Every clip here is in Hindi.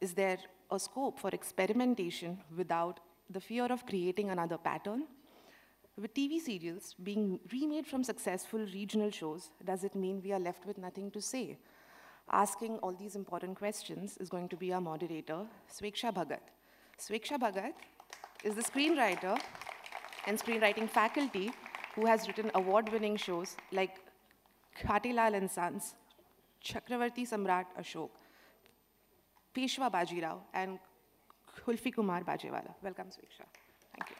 Is there a scope for experimentation without the fear of creating another pattern? With TV serials being remade from successful regional shows, does it mean we are left with nothing to say? Asking all these important questions is going to be our moderator, Sweksha Bhagat. Sweksha Bhagat is the screenwriter and screenwriting faculty who has written award-winning shows like Khatilal and Sons, Chakravarti Samrat Ashok, Peshwa Bajirao and Hulfi Kumar Bajewala. Welcome, Sweeksha. Thank you.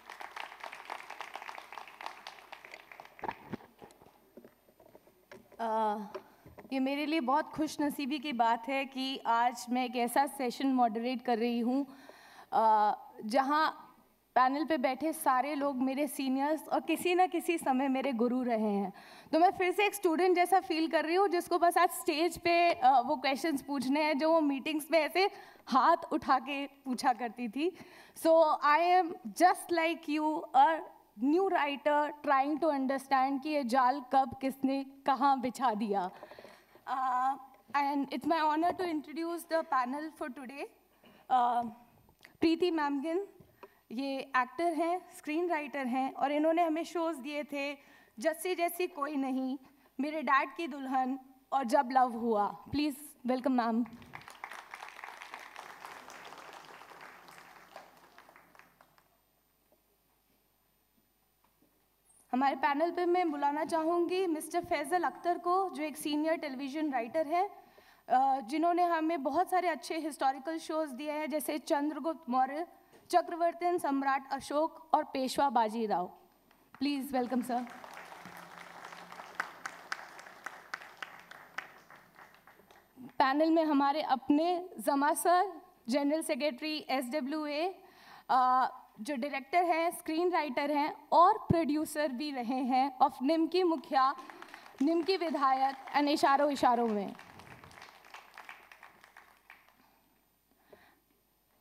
Uh, ये मेरे लिए बहुत खुश नसीबी की बात है कि आज मैं एक ऐसा सेशन मॉडरेट कर रही हूँ uh, जहाँ पैनल पे बैठे सारे लोग मेरे सीनियर्स और किसी ना किसी समय मेरे गुरु रहे हैं तो मैं फिर से एक स्टूडेंट जैसा फील कर रही हूँ जिसको बस आज स्टेज पे वो क्वेश्चंस पूछने हैं जो वो मीटिंग्स में ऐसे हाथ उठा के पूछा करती थी so I am just like you a new writer trying to understand कि ये जाल कब किसने कहाँ बिछा दिया and it's my honour to introduce the panel for today Preeti Mamgain ये एक्टर हैं स्क्रीन राइटर हैं और इन्होंने हमें शोज़ दिए थे जस्सी जैसी कोई नहीं मेरे डैड की दुल्हन और जब लव हुआ प्लीज़ वेलकम मैम हमारे पैनल पे मैं बुलाना चाहूँगी मिस्टर फैज़ल अख्तर को जो एक सीनियर टेलीविज़न राइटर है जिन्होंने हमें बहुत सारे अच्छे हिस्टोरिकल शोज़ दिए हैं जैसे चंद्रगुप्त मौर्य चक्रवर्तन सम्राट अशोक और Peshwa Bajirao please welcome sir panel में हमारे अपने जमा sir general secretary S W A जो डायरेक्टर हैं स्क्रीन राइटर हैं और प्रोड्यूसर भी रहे हैं ऑफ निम्की मुखिया निम्की विधायक अन इशारों इशारों में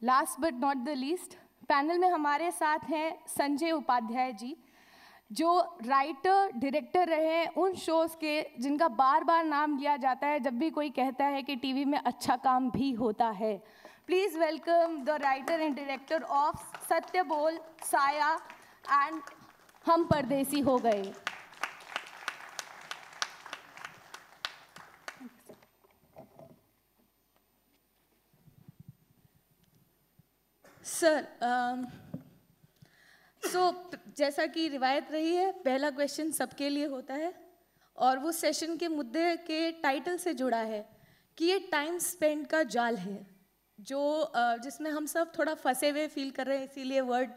last but not the least panel में हमारे साथ हैं संजय उपाध्याय जी जो राइटर डायरेक्टर रहे हैं उन शोज़ के जिनका बार बार नाम लिया जाता है जब भी कोई कहता है कि टीवी में अच्छा काम भी होता है please welcome the writer and director of सत्य बोल साया एंड हम परदेसी हो गए सर सो um, जैसा कि रिवायत रही है पहला क्वेश्चन सबके लिए होता है और वो सेशन के मुद्दे के टाइटल से जुड़ा है कि ये टाइम स्पेंड का जाल है जो जिसमें हम सब थोड़ा फंसे हुए फील कर रहे हैं इसीलिए वर्ड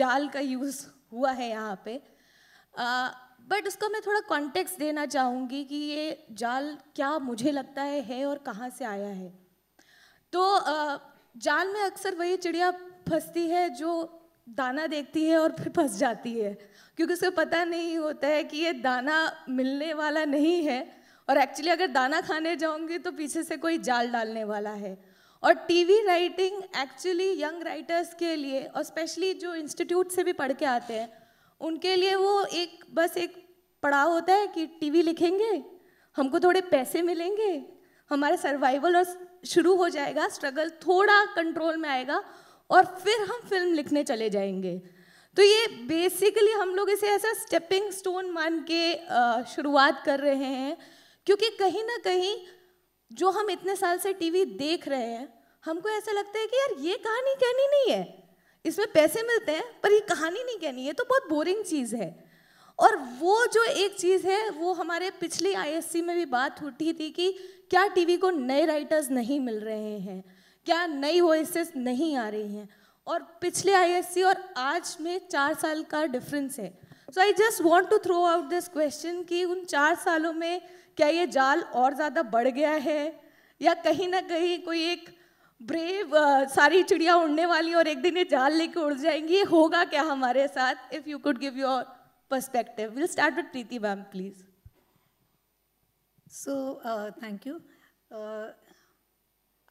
जाल का यूज़ हुआ है यहाँ पे बट उसको मैं थोड़ा कॉन्टेक्स्ट देना चाहूँगी कि ये जाल क्या मुझे लगता है है और कहाँ से आया है तो जाल में अक्सर वही चिड़िया फंसती है जो दाना देखती है और फिर फंस जाती है क्योंकि उसे पता नहीं होता है कि ये दाना मिलने वाला नहीं है और एक्चुअली अगर दाना खाने जाऊंगी तो पीछे से कोई जाल डालने वाला है और TV writing actually young writers के लिए और स्पेशली जो इंस्टीट्यूट से भी पढ़ के आते हैं उनके लिए वो एक बस एक पड़ाव होता है कि टीवी लिखेंगे हमको थोड़े पैसे मिलेंगे हमारा सर्वाइवल और शुरू हो जाएगा स्ट्रगल थोड़ा कंट्रोल में आएगा और फिर हम फिल्म लिखने चले जाएंगे तो ये बेसिकली हम लोग इसे ऐसा स्टेपिंग स्टोन मान के शुरुआत कर रहे हैं क्योंकि कहीं ना कहीं जो हम इतने साल से टीवी देख रहे हैं हमको ऐसा लगता है कि यार ये कहानी कहनी नहीं है इसमें पैसे मिलते हैं पर ये कहानी नहीं कहनी है तो बहुत बोरिंग चीज़ है और वो जो एक चीज़ है वो हमारे पिछली आईएससी में भी बात उठी थी कि क्या टीवी को नए राइटर्स नहीं मिल रहे हैं क्या नई ओ नहीं आ रही हैं और पिछले आई और आज में चार साल का डिफरेंस है so I just want to throw out this question कि उन चार सालों में क्या ये जाल और ज़्यादा बढ़ गया है या कहीं ना कहीं कोई एक ब्रेव uh, सारी चिड़िया उड़ने वाली और एक दिन ये जाल लेके उड़ जाएंगी ये होगा क्या हमारे साथ if you could give your perspective. Will start with Preeti ma'am please so thank you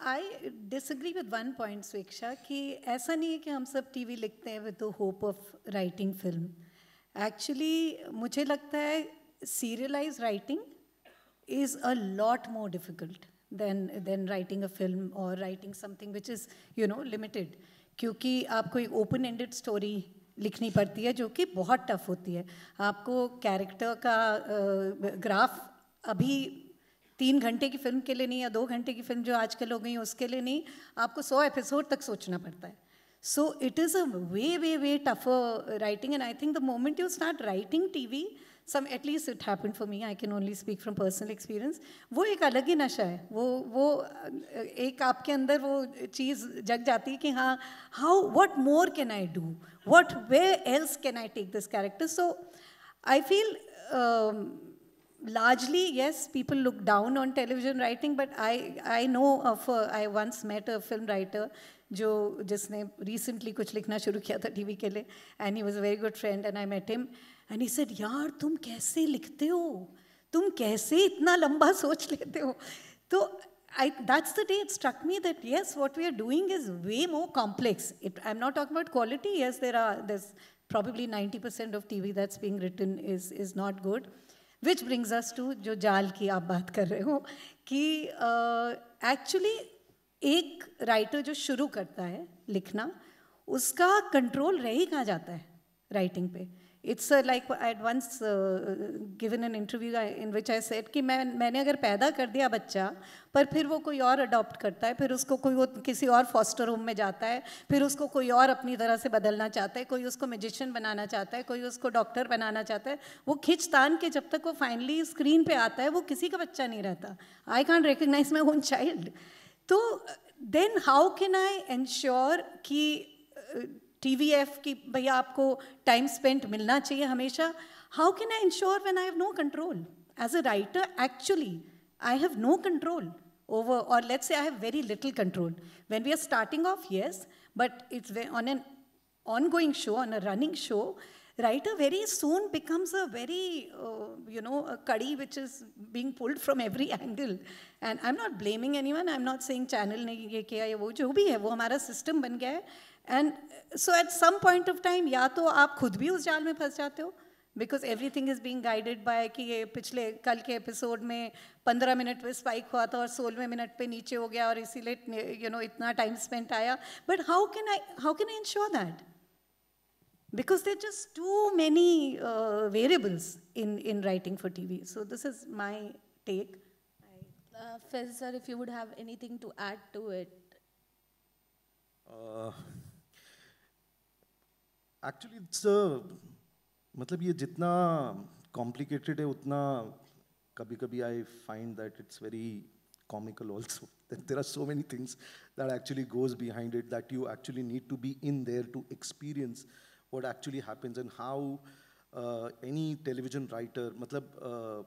I disagree with one point स्वेक्षा कि ऐसा नहीं है कि हम सब टीवी लिखते हैं with the hope of writing film actually मुझे लगता है serialize writing is a lot more difficult than than writing a film और writing something which is you know limited क्योंकि आपको एक ओपन एंडेड स्टोरी लिखनी पड़ती है जो कि बहुत टफ होती है आपको कैरेक्टर का ग्राफ अभी तीन घंटे की फिल्म के लिए नहीं या दो घंटे की फिल्म जो आजकल हो गई है उसके लिए नहीं आपको सौ एपिसोड तक सोचना पड़ता है so it is a way way way tough writing and I think the moment you start writing T V some at least it happen for me I can only speak from personal experience वो एक अलग ही नशा है वो वो एक आपके अंदर वो चीज़ जग जाती है कि हाँ how what more can I do what way else can I take this character so I feel largely, yes, people look down on television writing, but I, I know of, a, I once met a film writer जो just recently कुछ लिखना शुरू किया था टीवी के लिए and he was a very good friend and I met him and he said यार Tum kaise लिखते हो तुम कैसे इतना लंबा I, that's the day it struck me that yes, what we are doing is way more complex. It, I'm not talking about quality. Yes, there are there's probably 90% of TV that's being written is is not good, which brings us to जो जाल की आप बात कर रहे हो कि एक्चुअली uh, एक राइटर जो शुरू करता है लिखना उसका कंट्रोल रह ही कहाँ जाता है राइटिंग पे it's like I once given an interview in which I said कि मैं मैंने अगर पैदा कर दिया बच्चा पर फिर वो कोई और अडॉप्ट करता है फिर उसको कोई वो किसी और फॉस्टर होम में जाता है फिर उसको कोई और अपनी तरह से बदलना चाहता है कोई उसको मेजिशियन बनाना चाहता है कोई उसको डॉक्टर बनाना चाहता है वो खिंच तान के जब तक वो फाइनली स्क्रीन पर आता है वो किसी का बच्चा नहीं रहता I can't recognize my own child तो then how can I ensure कि uh, टी वी एफ की भैया आपको टाइम स्पेंड मिलना चाहिए हमेशा how can I ensure when I have no control as a writer actually I have no control over और lately I have very little control when we are starting off yes but it's on an ongoing show on a running show writer very soon becomes a very you know कड़ी which is being pulled from every angle and I am not blaming anyone I am not saying channel ने ये किया वो जो भी है वो हमारा सिस्टम बन गया है And uh, so at some point of time, ya to aap khud bhi us jaal mein because everything is being guided by ki ye pichle kal episode mein 15 minute pe spike hua tha aur 16 minute pe niche ho gaya aur you know itna time spent aaya but how can i how can i ensure that because there are just too many uh, variables in writing for tv so this is my take uh, if you would have anything to add to it uh, Actually, it's a... मतलब ये जितना complicated है उतना कभी I find that it's very comical also. there are so many things that actually goes behind it that you actually need to be in there to experience what actually happens and how uh, any television writer, मतलब uh,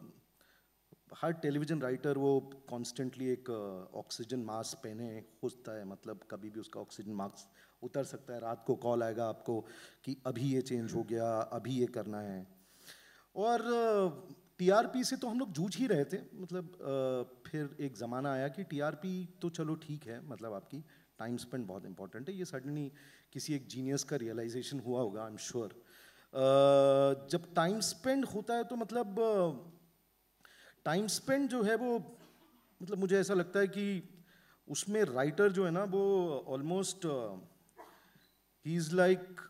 हर television writer वो constantly एक uh, oxygen mask पहने होता है मतलब कभी oxygen mask उतर सकता है रात को कॉल आएगा आपको कि अभी ये चेंज हो गया अभी ये करना है और टीआरपी से तो हम लोग जूझ ही रहे थे मतलब फिर एक ज़माना आया कि टीआरपी तो चलो ठीक है मतलब आपकी टाइम स्पेंड बहुत इंपॉर्टेंट है ये सडनली किसी एक जीनियस का रियलाइजेशन हुआ होगा आई एम श्योर जब टाइम स्पेंड होता है तो मतलब टाइम स्पेंड जो है वो मतलब मुझे ऐसा लगता है कि उसमें राइटर जो है ना वो ऑलमोस्ट ही इज़ लाइक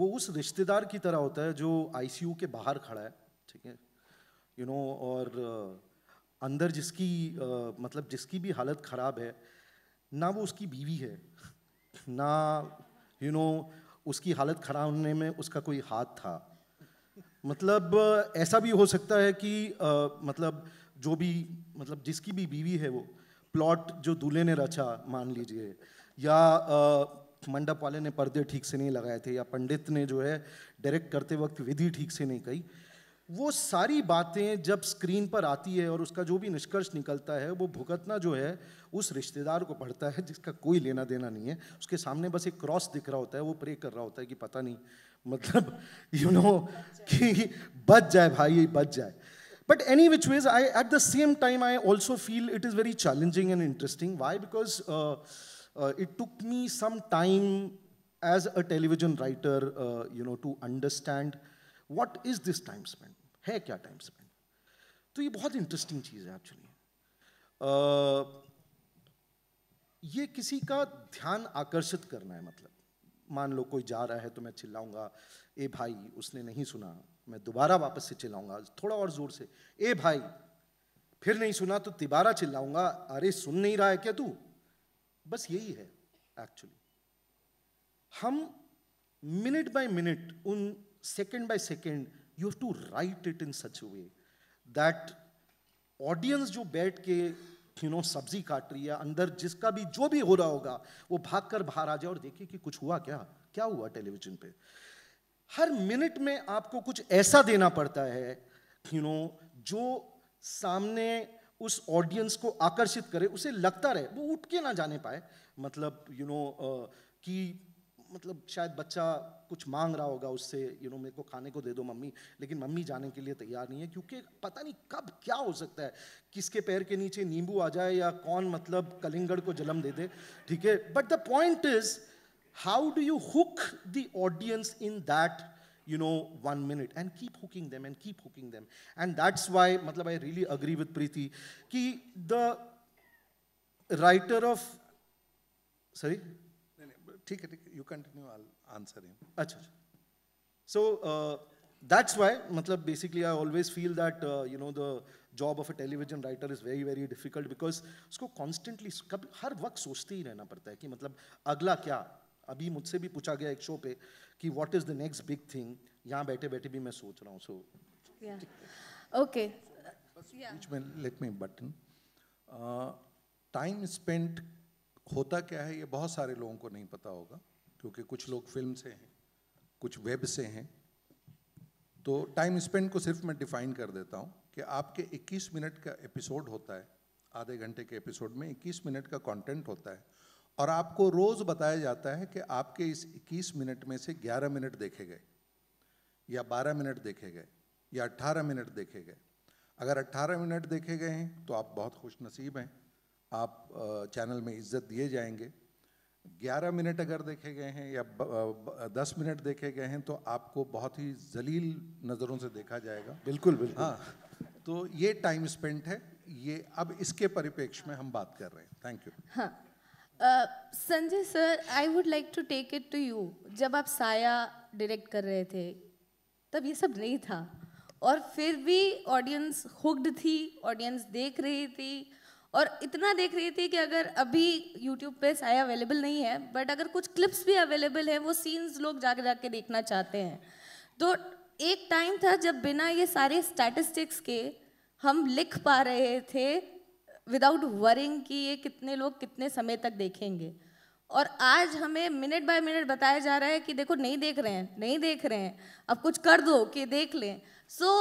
वो उस रिश्तेदार की तरह होता है जो आईसीयू के बाहर खड़ा है ठीक है यू नो और अंदर जिसकी uh, मतलब जिसकी भी हालत ख़राब है ना वो उसकी बीवी है ना यू you नो know, उसकी हालत खराब होने में उसका कोई हाथ था मतलब ऐसा भी हो सकता है कि आ, मतलब जो भी मतलब जिसकी भी बीवी है वो प्लॉट जो दूल्हे ने रचा मान लीजिए या आ, मंडप वाले ने पर्दे ठीक से नहीं लगाए थे या पंडित ने जो है डायरेक्ट करते वक्त विधि ठीक से नहीं कही वो सारी बातें जब स्क्रीन पर आती है और उसका जो भी निष्कर्ष निकलता है वो भुगतना जो है उस रिश्तेदार को पड़ता है जिसका कोई लेना देना नहीं है उसके सामने बस एक क्रॉस दिख रहा होता है वो प्रे कर रहा होता है कि पता नहीं मतलब यू you नो know, कि बच जाए भाई बच जाए but any which ways I at the same time I also feel it is very challenging and interesting why because uh, it took me some time as a television writer, uh, you know, to understand what is this time spent? है क्या टाइम स्पेंड तो ये बहुत इंटरेस्टिंग चीज़ है एक्चुअली uh, ये किसी का ध्यान आकर्षित करना है मतलब मान लो कोई जा रहा है तो मैं चिल्लाऊंगा ए भाई उसने नहीं सुना मैं दोबारा वापस से चिल्लाऊंगा थोड़ा और ज़ोर से ए भाई फिर नहीं सुना तो तिबारा चिल्लाऊंगा अरे सुन नहीं रहा है क्या तू बस यही है एक्चुअली हम मिनट बाय मिनट उन second by second you have to write it in such way that audience जो बैठ के यू नो सब्जी काट रही है अंदर जिसका भी जो भी हो रहा होगा वो भाग कर बाहर आ जाए और देखिए कि कुछ हुआ क्या क्या हुआ टेलीविजन पे हर मिनट में आपको कुछ ऐसा देना पड़ता है यू नो जो सामने उस ऑडियंस को आकर्षित करे उसे लगता रहे वो उठ के ना जाने पाए मतलब you you know know, uh, कि मतलब शायद बच्चा कुछ मांग रहा होगा उससे यू you नो know, मेरे को खाने को दे दो मम्मी लेकिन मम्मी जाने के लिए तैयार नहीं है क्योंकि पता नहीं कब क्या हो सकता है किसके पैर के नीचे नींबू आ जाए या कौन मतलब कलिंगड़ को जलम दे दे ठीक है but the point is how do you hook the audience in that you know, one minute and keep hooking them and keep hooking them. And that's why, matlab, I really agree with Preeti, ki the writer of, sorry? ठीक है ठीक you continue I answer him अच्छा so that's why matlab, basically i always feel that uh, you know the job of a television writer is very very difficult because usko constantly कभी हर वक्त सोचते ही रहना पड़ता है कि मतलब अगला क्या अभी मुझसे भी पूछा गया एक शो पे कि what is the next big thing यहाँ बैठे बैठे भी मैं सोच रहा हूँ सो ओके बीच में let me button time spent होता क्या है ये बहुत सारे लोगों को नहीं पता होगा क्योंकि कुछ लोग फिल्म से हैं कुछ वेब से हैं तो टाइम स्पेंड को सिर्फ मैं डिफाइन कर देता हूँ कि आपके 21 मिनट का एपिसोड होता है आधे घंटे के एपिसोड में 21 मिनट का कंटेंट होता है और आपको रोज़ बताया जाता है कि आपके इस 21 मिनट में से 11 मिनट देखे गए या 12 मिनट देखे गए या 18 मिनट देखे गए अगर 18 मिनट देखे गए हैं तो आप बहुत खुश नसीब हैं आप चैनल में इज्जत दिए जाएंगे 11 मिनट अगर देखे गए हैं या 10 मिनट देखे गए हैं तो आपको बहुत ही जलील नज़रों से देखा जाएगा बिल्कुल बिल्कुल हाँ तो ये टाइम स्पेंट है ये अब इसके परिप्रेक्ष्य में हम बात कर रहे हैं थैंक यू हाँ Sanjay sir I would like to take it to you जब आप साया डायरेक्ट कर रहे थे तब ये सब नहीं था और फिर भी ऑडियंस हुक्ड थी ऑडियंस देख रही थी और इतना देख रही थी कि अगर अभी यूट्यूब पे साया अवेलेबल नहीं है बट अगर कुछ क्लिप्स भी अवेलेबल हैं वो सीन्स लोग जाके जाके देखना चाहते हैं तो एक टाइम था जब बिना ये सारे स्टैटिस्टिक्स के हम लिख पा रहे थे विदाउट वरिंग कि ये कितने लोग कितने समय तक देखेंगे और आज हमें मिनट बाय मिनट बताया जा रहा है कि देखो नहीं देख रहे हैं नहीं देख रहे हैं अब कुछ कर दो कि देख लें so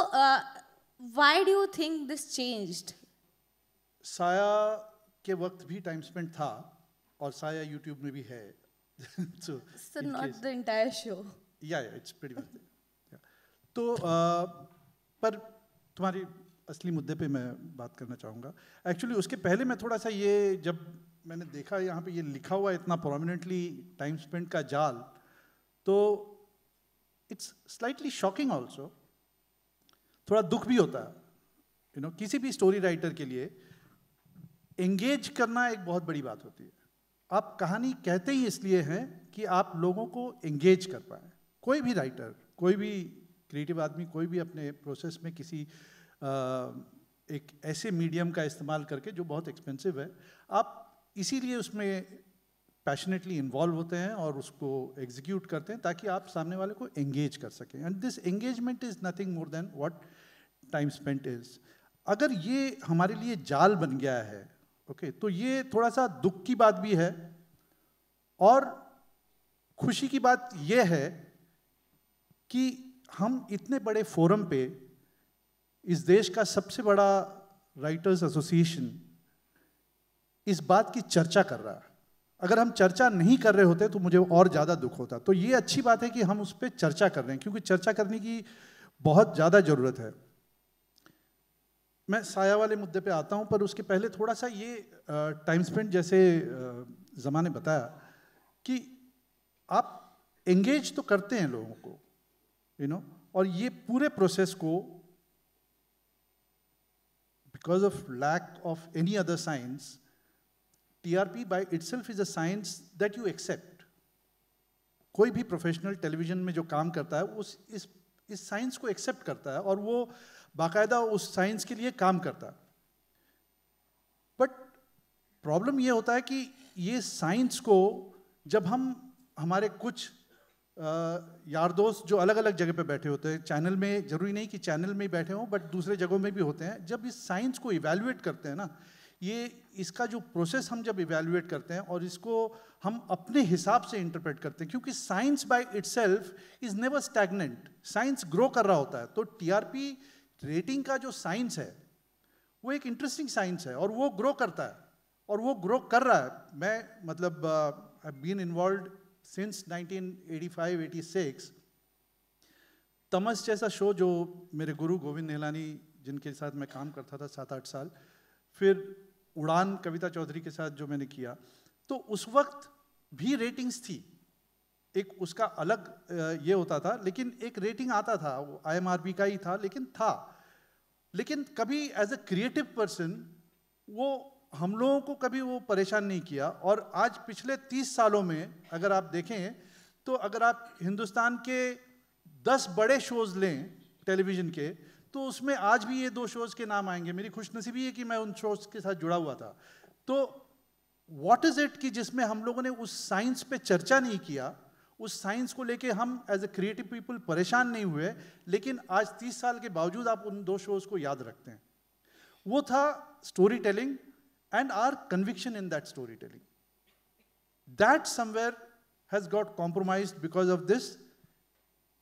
why do think this change Saaya के वक्त भी टाइम स्पेंड था और साया यूट्यूब में भी है so, so not the entire show. Yeah, yeah, it's pretty much Yeah. तो uh, पर तुम्हारी असली मुद्दे पे मैं बात करना चाहूँगा एक्चुअली उसके पहले मैं थोड़ा सा ये जब मैंने देखा यहाँ पे ये लिखा हुआ इतना प्रोमिनेंटली टाइम स्पेंड का जाल तो इट्स स्लाइटली शॉकिंग ऑल्सो थोड़ा दुख भी होता है यू नो किसी भी स्टोरी राइटर के लिए एंगेज करना एक बहुत बड़ी बात होती है आप कहानी कहते ही इसलिए हैं कि आप लोगों को एंगेज कर पाए कोई भी राइटर कोई भी क्रिएटिव आदमी कोई भी अपने प्रोसेस में किसी एक ऐसे मीडियम का इस्तेमाल करके जो बहुत एक्सपेंसिव है आप इसीलिए उसमें पैशनेटली इन्वॉल्व होते हैं और उसको एग्जीक्यूट करते हैं ताकि आप सामने वाले को एंगेज कर सकें and this engagement is nothing more than what time spent is अगर ये हमारे लिए जाल बन गया है ओके okay, तो ये थोड़ा सा दुख की बात भी है और खुशी की बात यह है कि हम इतने बड़े फोरम पे इस देश का सबसे बड़ा राइटर्स एसोसिएशन इस बात की चर्चा कर रहा है अगर हम चर्चा नहीं कर रहे होते तो मुझे और ज़्यादा दुख होता तो ये अच्छी बात है कि हम उस पर चर्चा कर रहे हैं क्योंकि चर्चा करने की बहुत ज़्यादा ज़रूरत है मैं साया वाले मुद्दे पे आता हूँ पर उसके पहले थोड़ा सा ये टाइम स्पेंड जैसे जमाने बताया कि आप एंगेज तो करते हैं लोगों को यू you नो know, और ये पूरे प्रोसेस को Because of lack of any other science, TRP by itself is a science that you accept. कोई भी प्रोफेशनल टेलीविजन में जो काम करता है उस इस इस साइंस को एक्सेप्ट करता है और वो बाकायदा उस साइंस के लिए काम करता है बट प्रॉब्लम ये होता है कि ये साइंस को जब हम हमारे कुछ यार दोस्त जो अलग अलग जगह पे बैठे होते हैं चैनल में जरूरी नहीं कि चैनल में ही बैठे हों बट दूसरे जगहों में भी होते हैं जब इस साइंस को इवेल्युएट करते हैं ना ये इसका जो प्रोसेस हम जब इवेल्युएट करते हैं और इसको हम अपने हिसाब से इंटरप्रेट करते हैं क्योंकि science by itself is never stagnant science grow कर रहा होता है तो टी रेटिंग का जो साइंस है वो एक इंटरेस्टिंग साइंस है और वो ग्रो करता है और वो ग्रो कर रहा है मैं मतलब आई बीन इन्वॉल्व since 1985-86 तमस जैसा शो जो मेरे गुरु गोविंद नेलानी जिनके साथ मैं काम करता था सात आठ साल फिर उड़ान कविता चौधरी के साथ जो मैंने किया तो उस वक्त भी रेटिंग्स थी एक उसका अलग ये होता था लेकिन एक रेटिंग आता था वो आई का ही था लेकिन था लेकिन कभी एज अ क्रिएटिव पर्सन वो हम लोगों को कभी वो परेशान नहीं किया और आज पिछले तीस सालों में अगर आप देखें तो अगर आप हिंदुस्तान के दस बड़े शोज़ लें टेलीविज़न के तो उसमें आज भी ये दो शोज़ के नाम आएंगे मेरी खुशनसीबी है कि मैं उन शोज़ के साथ जुड़ा हुआ था तो वॉट इज़ इट कि जिसमें हम लोगों ने उस साइंस पे चर्चा नहीं किया उस साइंस को लेके हम एज ए क्रिएटिव पीपल परेशान नहीं हुए लेकिन आज तीस साल के बावजूद आप उन दो शोज़ को याद रखते हैं वो था story telling and our conviction in that storytelling. That somewhere has got compromised because of this.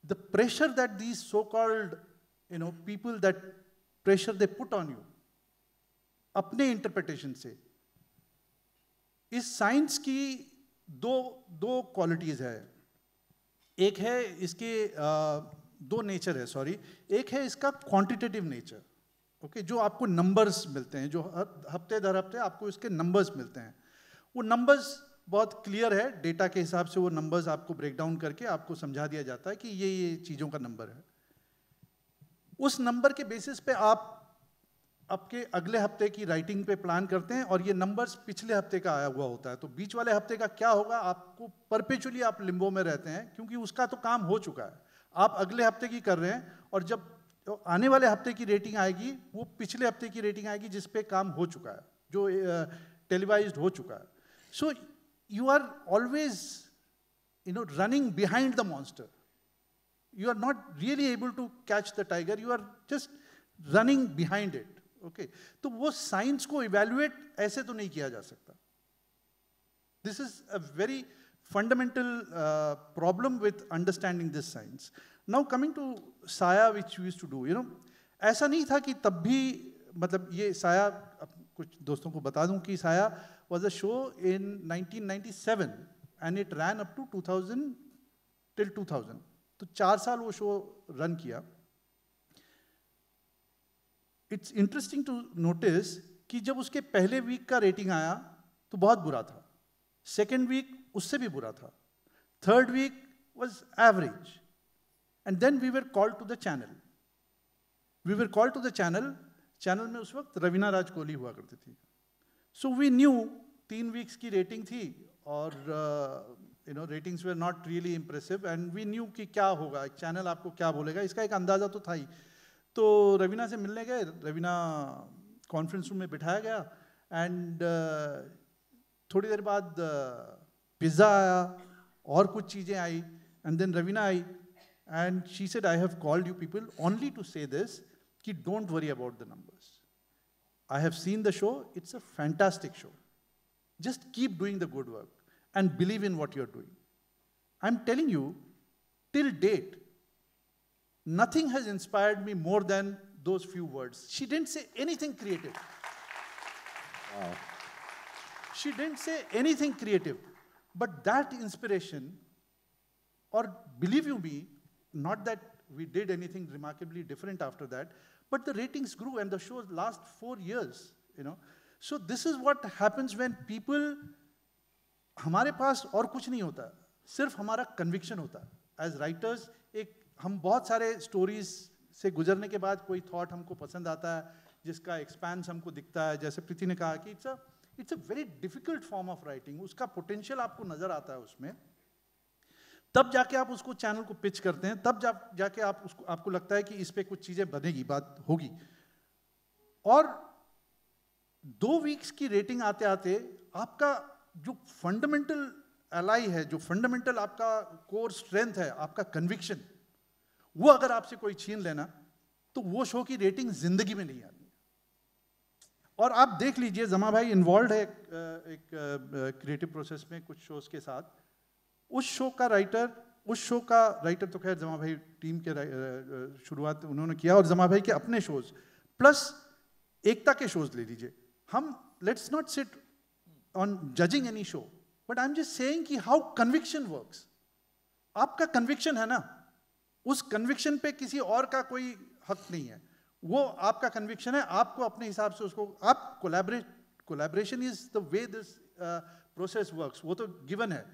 The pressure that these so-called, you know, people that pressure they put on you, अपने interpretation से इस साइंस की दो दो क्वालिटीज़ है एक है इसके दो नेचर है सॉरी एक है इसका क्वांटिटेटिव नेचर ओके जो आपको नंबर्स मिलते हैं जो हफ्ते दर हफ्ते आपको इसके नंबर्स मिलते हैं वो नंबर्स बहुत क्लियर है डेटा के हिसाब से वो नंबर्स आपको ब्रेक डाउन करके आपको समझा दिया जाता है कि ये ये चीज़ों का नंबर है उस नंबर के बेसिस पे आप आपके अगले हफ्ते की राइटिंग पे प्लान करते हैं और ये नंबर्स पिछले हफ्ते का आया हुआ होता है तो बीच वाले हफ्ते का क्या होगा आपको परपेचुअली आप लिम्बो में रहते हैं क्योंकि उसका तो काम हो चुका है आप अगले हफ्ते की कर रहे हैं और जब तो आने वाले हफ्ते की रेटिंग आएगी वो पिछले हफ्ते की रेटिंग आएगी जिस पे काम हो चुका है जो टेलीवाइज uh, हो चुका है so you are always you know running behind the monster you are not really able to catch the tiger you are just running behind it okay तो वो साइंस को इवेल्युएट ऐसे तो नहीं किया जा सकता this is a very fundamental problem with understanding this science now coming to Saaya which use to do you know ऐसा नहीं था कि तब भी मतलब ये साया कुछ दोस्तों को बता दूं कि Saaya was a show in 1997 and it ran up to 2000 till 2000 तो चार साल वो शो रन किया इट्स इंटरेस्टिंग टू नोटिस कि जब उसके पहले वीक का रेटिंग आया तो बहुत बुरा था सेकेंड वीक उससे भी बुरा था third week was average and then we were called to the channel we were called to the channel channel में उस वक्त रवीना राज कोहली हुआ करती थी सो वी न्यू तीन वीक्स की रेटिंग थी और you know ratings were not really impressive and we knew कि क्या होगा एक चैनल आपको क्या बोलेगा इसका एक अंदाज़ा तो था ही तो रवीना से मिलने गए रवीना कॉन्फ्रेंस रूम में बिठाया गया एंड uh, थोड़ी देर बाद uh, पिज़्ज़ा आया और कुछ चीज़ें आई एंड देन रवीना आई And she said, I have called you people only to say this, ki don't worry about the numbers. I have seen the show. It's a fantastic show. Just keep doing the good work and believe in what you're doing. I'm telling you, till date, nothing has inspired me more than those few words. She didn't say anything creative. Wow. She didn't say anything creative. But that inspiration, or believe you me, Not that we did anything remarkably different after that, but the ratings grew and the shows last four years, you know. So this is what happens when people, हमारे पास और कुछ नहीं होता सिर्फ हमारा कन्विक्शन होता एज राइटर्स एक हम बहुत सारे स्टोरीज से गुजरने के बाद कोई थॉट हमको पसंद आता है जिसका एक्सपैंस हमको दिखता है जैसे प्रीति ने कहा कि it's a it's a very difficult form of writing उसका पोटेंशियल आपको नज़र आता है उसमें तब जाके आप उसको चैनल को पिच करते हैं तब जा जाके आप उसको आपको लगता है कि इस पर कुछ चीज़ें बनेगी बात होगी और दो वीक्स की रेटिंग आते आते आपका जो फंडामेंटल एलाई है जो फंडामेंटल आपका कोर स्ट्रेंथ है आपका कन्विक्शन वो अगर आपसे कोई छीन लेना तो वो शो की रेटिंग जिंदगी में नहीं आती और आप देख लीजिए जमा भाई इन्वॉल्व है एक क्रिएटिव प्रोसेस में कुछ शोज के साथ उस शो का राइटर उस शो का राइटर तो खैर जमा भाई टीम के शुरुआत उन्होंने किया और जमा भाई के अपने शोज प्लस एकता के शोज ले लीजिए हम let's not sit on judging any show but I am just saying कि हाउ कन्विक्शन वर्क्स आपका कन्विक्शन है ना उस कन्विक्शन पे किसी और का कोई हक नहीं है वो आपका कन्विक्शन है आपको अपने हिसाब से उसको आप collaborate collaboration is the way this process works वो तो गिवन है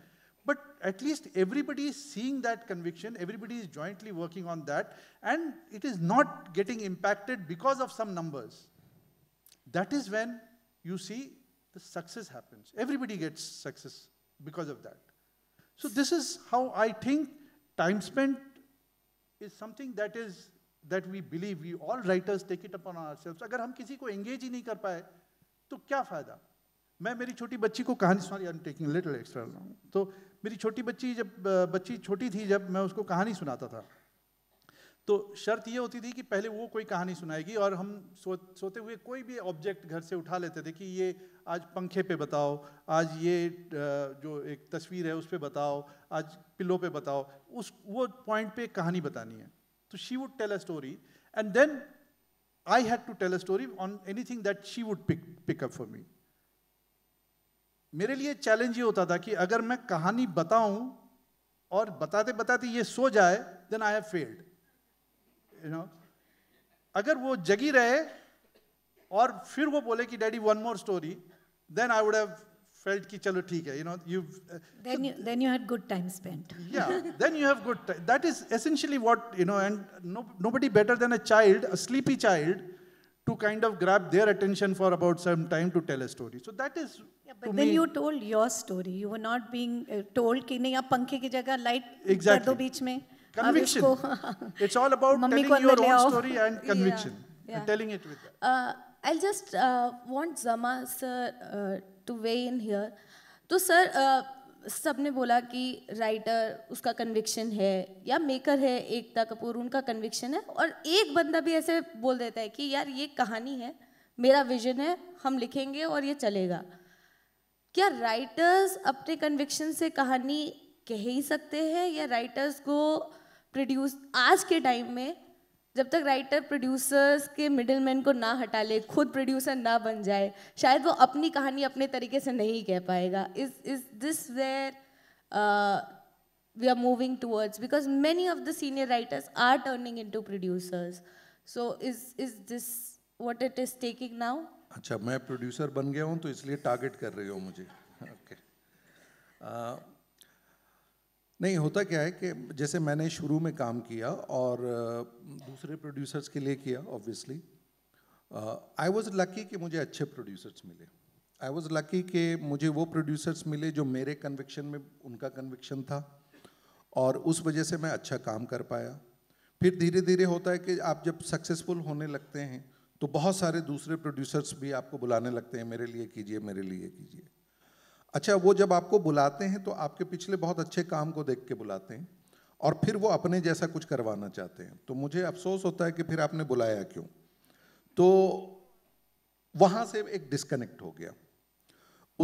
But at least everybody is seeing that conviction, everybody is jointly working on that, and it is not getting impacted because of some numbers. That is when you see the success happens. Everybody gets success because of that. So this is how I think time spent is something that is that we believe we all writers take it upon ourselves. अगर हम किसी को engage नहीं कर पाए तो क्या फायदा मैं मेरी छोटी बच्ची को कहानी मेरी छोटी बच्ची जब बच्ची छोटी थी जब मैं उसको कहानी सुनाता था तो शर्त ये होती थी कि पहले वो कोई कहानी सुनाएगी और हम सो सोते हुए कोई भी ऑब्जेक्ट घर से उठा लेते थे कि ये आज पंखे पे बताओ आज ये जो एक तस्वीर है उस पर बताओ आज पिल्लों पे बताओ उस वो पॉइंट पे कहानी बतानी है तो she would tell a story and then I had to tell a story on anything that she would pick pickup for me मेरे लिए चैलेंज ये होता था कि अगर मैं कहानी बताऊं और बताते बताते ये सो जाए then I have failed you know अगर वो जगी रहे और फिर वो बोले कि daddy one more story then I would have felt कि चलो ठीक है you know you uh, then you then you had good time spent yeah then you have good time that is essentially what you know and no, nobody better than a child a sleepy child to kind of grab their attention for about some time to tell a story. So that is. Yeah, but then me, you told your story. You were not being uh, told कि नहीं आप पंखे की जगह light exactly. बीच में. Conviction. it's all about telling your own story and conviction. Yeah, yeah. And telling it with that. Uh, I'll just uh, want Zama sir uh, to weigh in here. So sir, uh, सब ने बोला कि राइटर उसका कन्विक्शन है या मेकर है एकता कपूर उनका कन्विक्शन है और एक बंदा भी ऐसे बोल देता है कि यार ये कहानी है मेरा विजन है हम लिखेंगे और ये चलेगा क्या राइटर्स अपने कन्विक्शन से कहानी कह ही सकते हैं या राइटर्स को प्रोड्यूस आज के टाइम में जब तक राइटर प्रोड्यूसर्स के मिडिलमैन को ना हटा ले खुद प्रोड्यूसर ना बन जाए शायद वो अपनी कहानी अपने तरीके से नहीं कह पाएगा is is this where we are moving towards because many of the senior writers are turning in to producers so is is this what it is taking now अच्छा मैं प्रोड्यूसर बन गया हूँ तो इसलिए टारगेट कर रही हूँ मुझे ओके okay. uh, नहीं होता क्या है कि जैसे मैंने शुरू में काम किया और दूसरे प्रोड्यूसर्स के लिए किया ऑब्वियसली आई वॉज लकी कि मुझे अच्छे प्रोड्यूसर्स मिले आई वॉज लकी कि मुझे वो प्रोड्यूसर्स मिले जो मेरे कन्विक्शन में उनका कन्विक्शन था और उस वजह से मैं अच्छा काम कर पाया फिर धीरे धीरे होता है कि आप जब सक्सेसफुल होने लगते हैं तो बहुत सारे दूसरे प्रोड्यूसर्स भी आपको बुलाने लगते हैं मेरे लिए कीजिए मेरे लिए कीजिए अच्छा वो जब आपको बुलाते हैं तो आपके पिछले बहुत अच्छे काम को देख के बुलाते हैं और फिर वो अपने जैसा कुछ करवाना चाहते हैं तो मुझे अफसोस होता है कि फिर आपने बुलाया क्यों तो वहाँ से एक डिस्कनेक्ट हो गया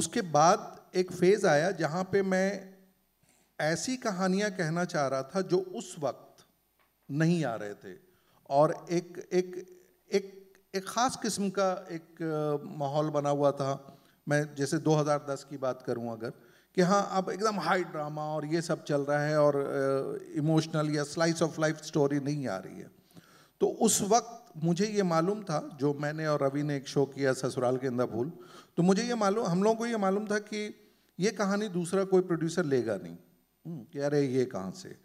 उसके बाद एक फेज़ आया जहाँ पे मैं ऐसी कहानियाँ कहना चाह रहा था जो उस वक्त नहीं आ रहे थे और एक एक एक एक ख़ास किस्म का एक माहौल बना हुआ था मैं जैसे 2010 की बात करूं अगर कि हाँ अब एकदम हाई ड्रामा और ये सब चल रहा है और इमोशनल या स्लाइस ऑफ लाइफ स्टोरी नहीं आ रही है तो उस वक्त मुझे ये मालूम था जो मैंने और रवि ने एक शो किया ससुराल के अंदर भूल तो मुझे ये मालूम हम लोगों को ये मालूम था कि ये कहानी दूसरा कोई प्रोड्यूसर लेगा नहीं हम्म, कि अरे ये कहाँ से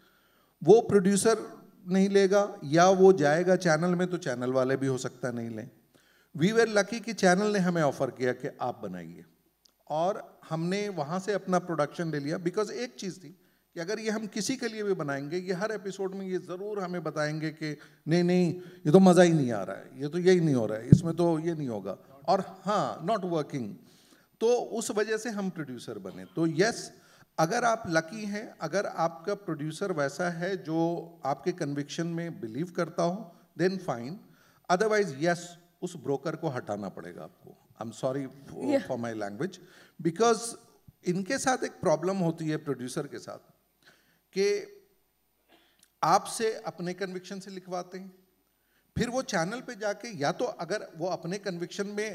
वो प्रोड्यूसर नहीं लेगा या वो जाएगा चैनल में तो चैनल वाले भी हो सकता नहीं लें वी वेर लकी कि चैनल ने हमें ऑफ़र किया कि आप बनाइए और हमने वहाँ से अपना प्रोडक्शन ले लिया बिकॉज एक चीज़ थी कि अगर ये हम किसी के लिए भी बनाएंगे ये हर एपिसोड में ये ज़रूर हमें बताएंगे कि नहीं नहीं ये तो मज़ा ही नहीं आ रहा है ये तो यही नहीं हो रहा है इसमें तो ये नहीं होगा और हाँ नॉट वर्किंग तो उस वजह से हम प्रोड्यूसर बने तो यस अगर आप लकी हैं अगर आपका प्रोड्यूसर वैसा है जो आपके कन्विक्शन में बिलीव करता हो देन फाइन अदरवाइज यस उस ब्रोकर को हटाना पड़ेगा आपको I am sorry for my language because इनके साथ एक प्रॉब्लम होती है प्रोड्यूसर के साथ कि आपसे अपने कन्विक्शन से लिखवाते हैं फिर वो चैनल पे जाके या तो अगर वो अपने कन्विक्शन में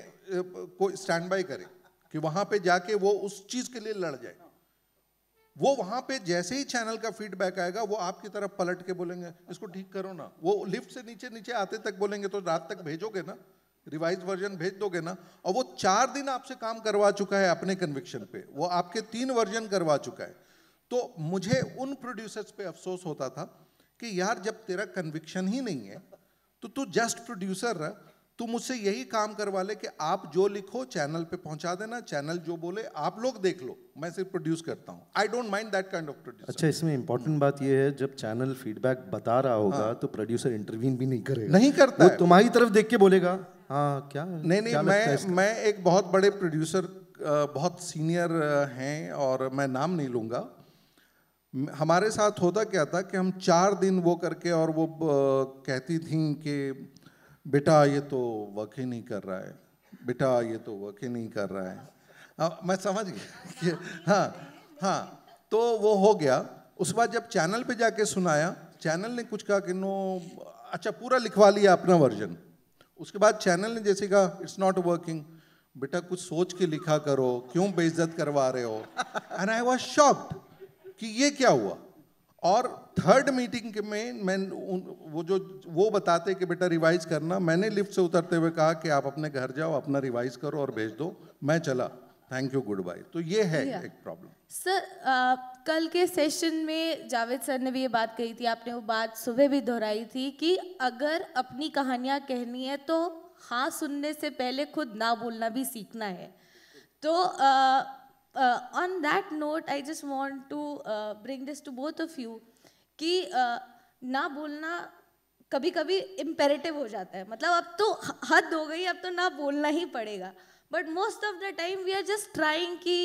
को स्टैंड बाई करे कि वहां पे जाके वो उस चीज़ के लिए लड़ जाए वो वहां पे जैसे ही चैनल का फीडबैक आएगा वो आपकी तरफ पलट के बोलेंगे इसको ठीक करो ना वो लिफ्ट से नीचे नीचे आते तक बोलेंगे तो रात तक भेजोगे ना रिवाइज वर्जन भेज दोगे ना और वो चार दिन आपसे काम करवा चुका है अपने कन्विक्शन पे वो आपके तीन वर्जन करवा चुका है तो मुझे उन प्रोड्यूसर्स पे अफसोस होता था कि यार जब तेरा कन्विक्शन ही नहीं है तो तू जस्ट प्रोड्यूसर रह तू मुझसे यही काम करवा ले कि आप जो लिखो चैनल पे पहुंचा देना चैनल जो बोले आप लोग देख लो मैं सिर्फ प्रोड्यूस करता हूँ I don't mind that kind of producer अच्छा इसमें इंपॉर्टेंट हम्म। बात यह है जब चैनल फीडबैक बता रहा होगा हाँ। तो प्रोड्यूसर इंटरव्यू भी नहीं करेगा नहीं करता वो तुम्हारी तरफ देख के बोलेगा हाँ क्या नहीं नहीं क्या मैं मैं एक बहुत बड़े प्रोड्यूसर बहुत सीनियर हैं और मैं नाम नहीं लूँगा हमारे साथ होता क्या था कि हम चार दिन वो करके और वो कहती थी कि बेटा ये तो वक ही नहीं कर रहा है बेटा ये तो वक ही नहीं कर रहा है आ, मैं समझ गया कि हाँ हाँ तो वो हो गया उस बाद जब चैनल पे जाके सुनाया चैनल ने कुछ कहा कि नो अच्छा पूरा लिखवा लिया अपना वर्जन उसके बाद चैनल ने जैसे कहा इट्स नॉट वर्किंग बेटा कुछ सोच के लिखा करो क्यों बेइज्जत करवा रहे हो एंड आई वॉज शॉक्ड कि ये क्या हुआ और थर्ड मीटिंग के में मैं वो जो वो बताते कि बेटा रिवाइज करना मैंने लिफ्ट से उतरते हुए कहा कि आप अपने घर जाओ अपना रिवाइज करो और भेज दो मैं चला थैंक यू गुड बाय तो ये है yeah. एक प्रॉब्लम सर कल के सेशन में जावेद सर ने भी ये बात कही थी आपने वो बात सुबह भी दोहराई थी कि अगर अपनी कहानियाँ कहनी है तो हाँ सुनने से पहले खुद ना बोलना भी सीखना है तो on that note I just want to bring this to both of you कि uh, ना बोलना कभी कभी इम्पेरेटिव हो जाता है मतलब अब तो हद हो गई अब तो ना बोलना ही पड़ेगा but most of the time we are just trying कि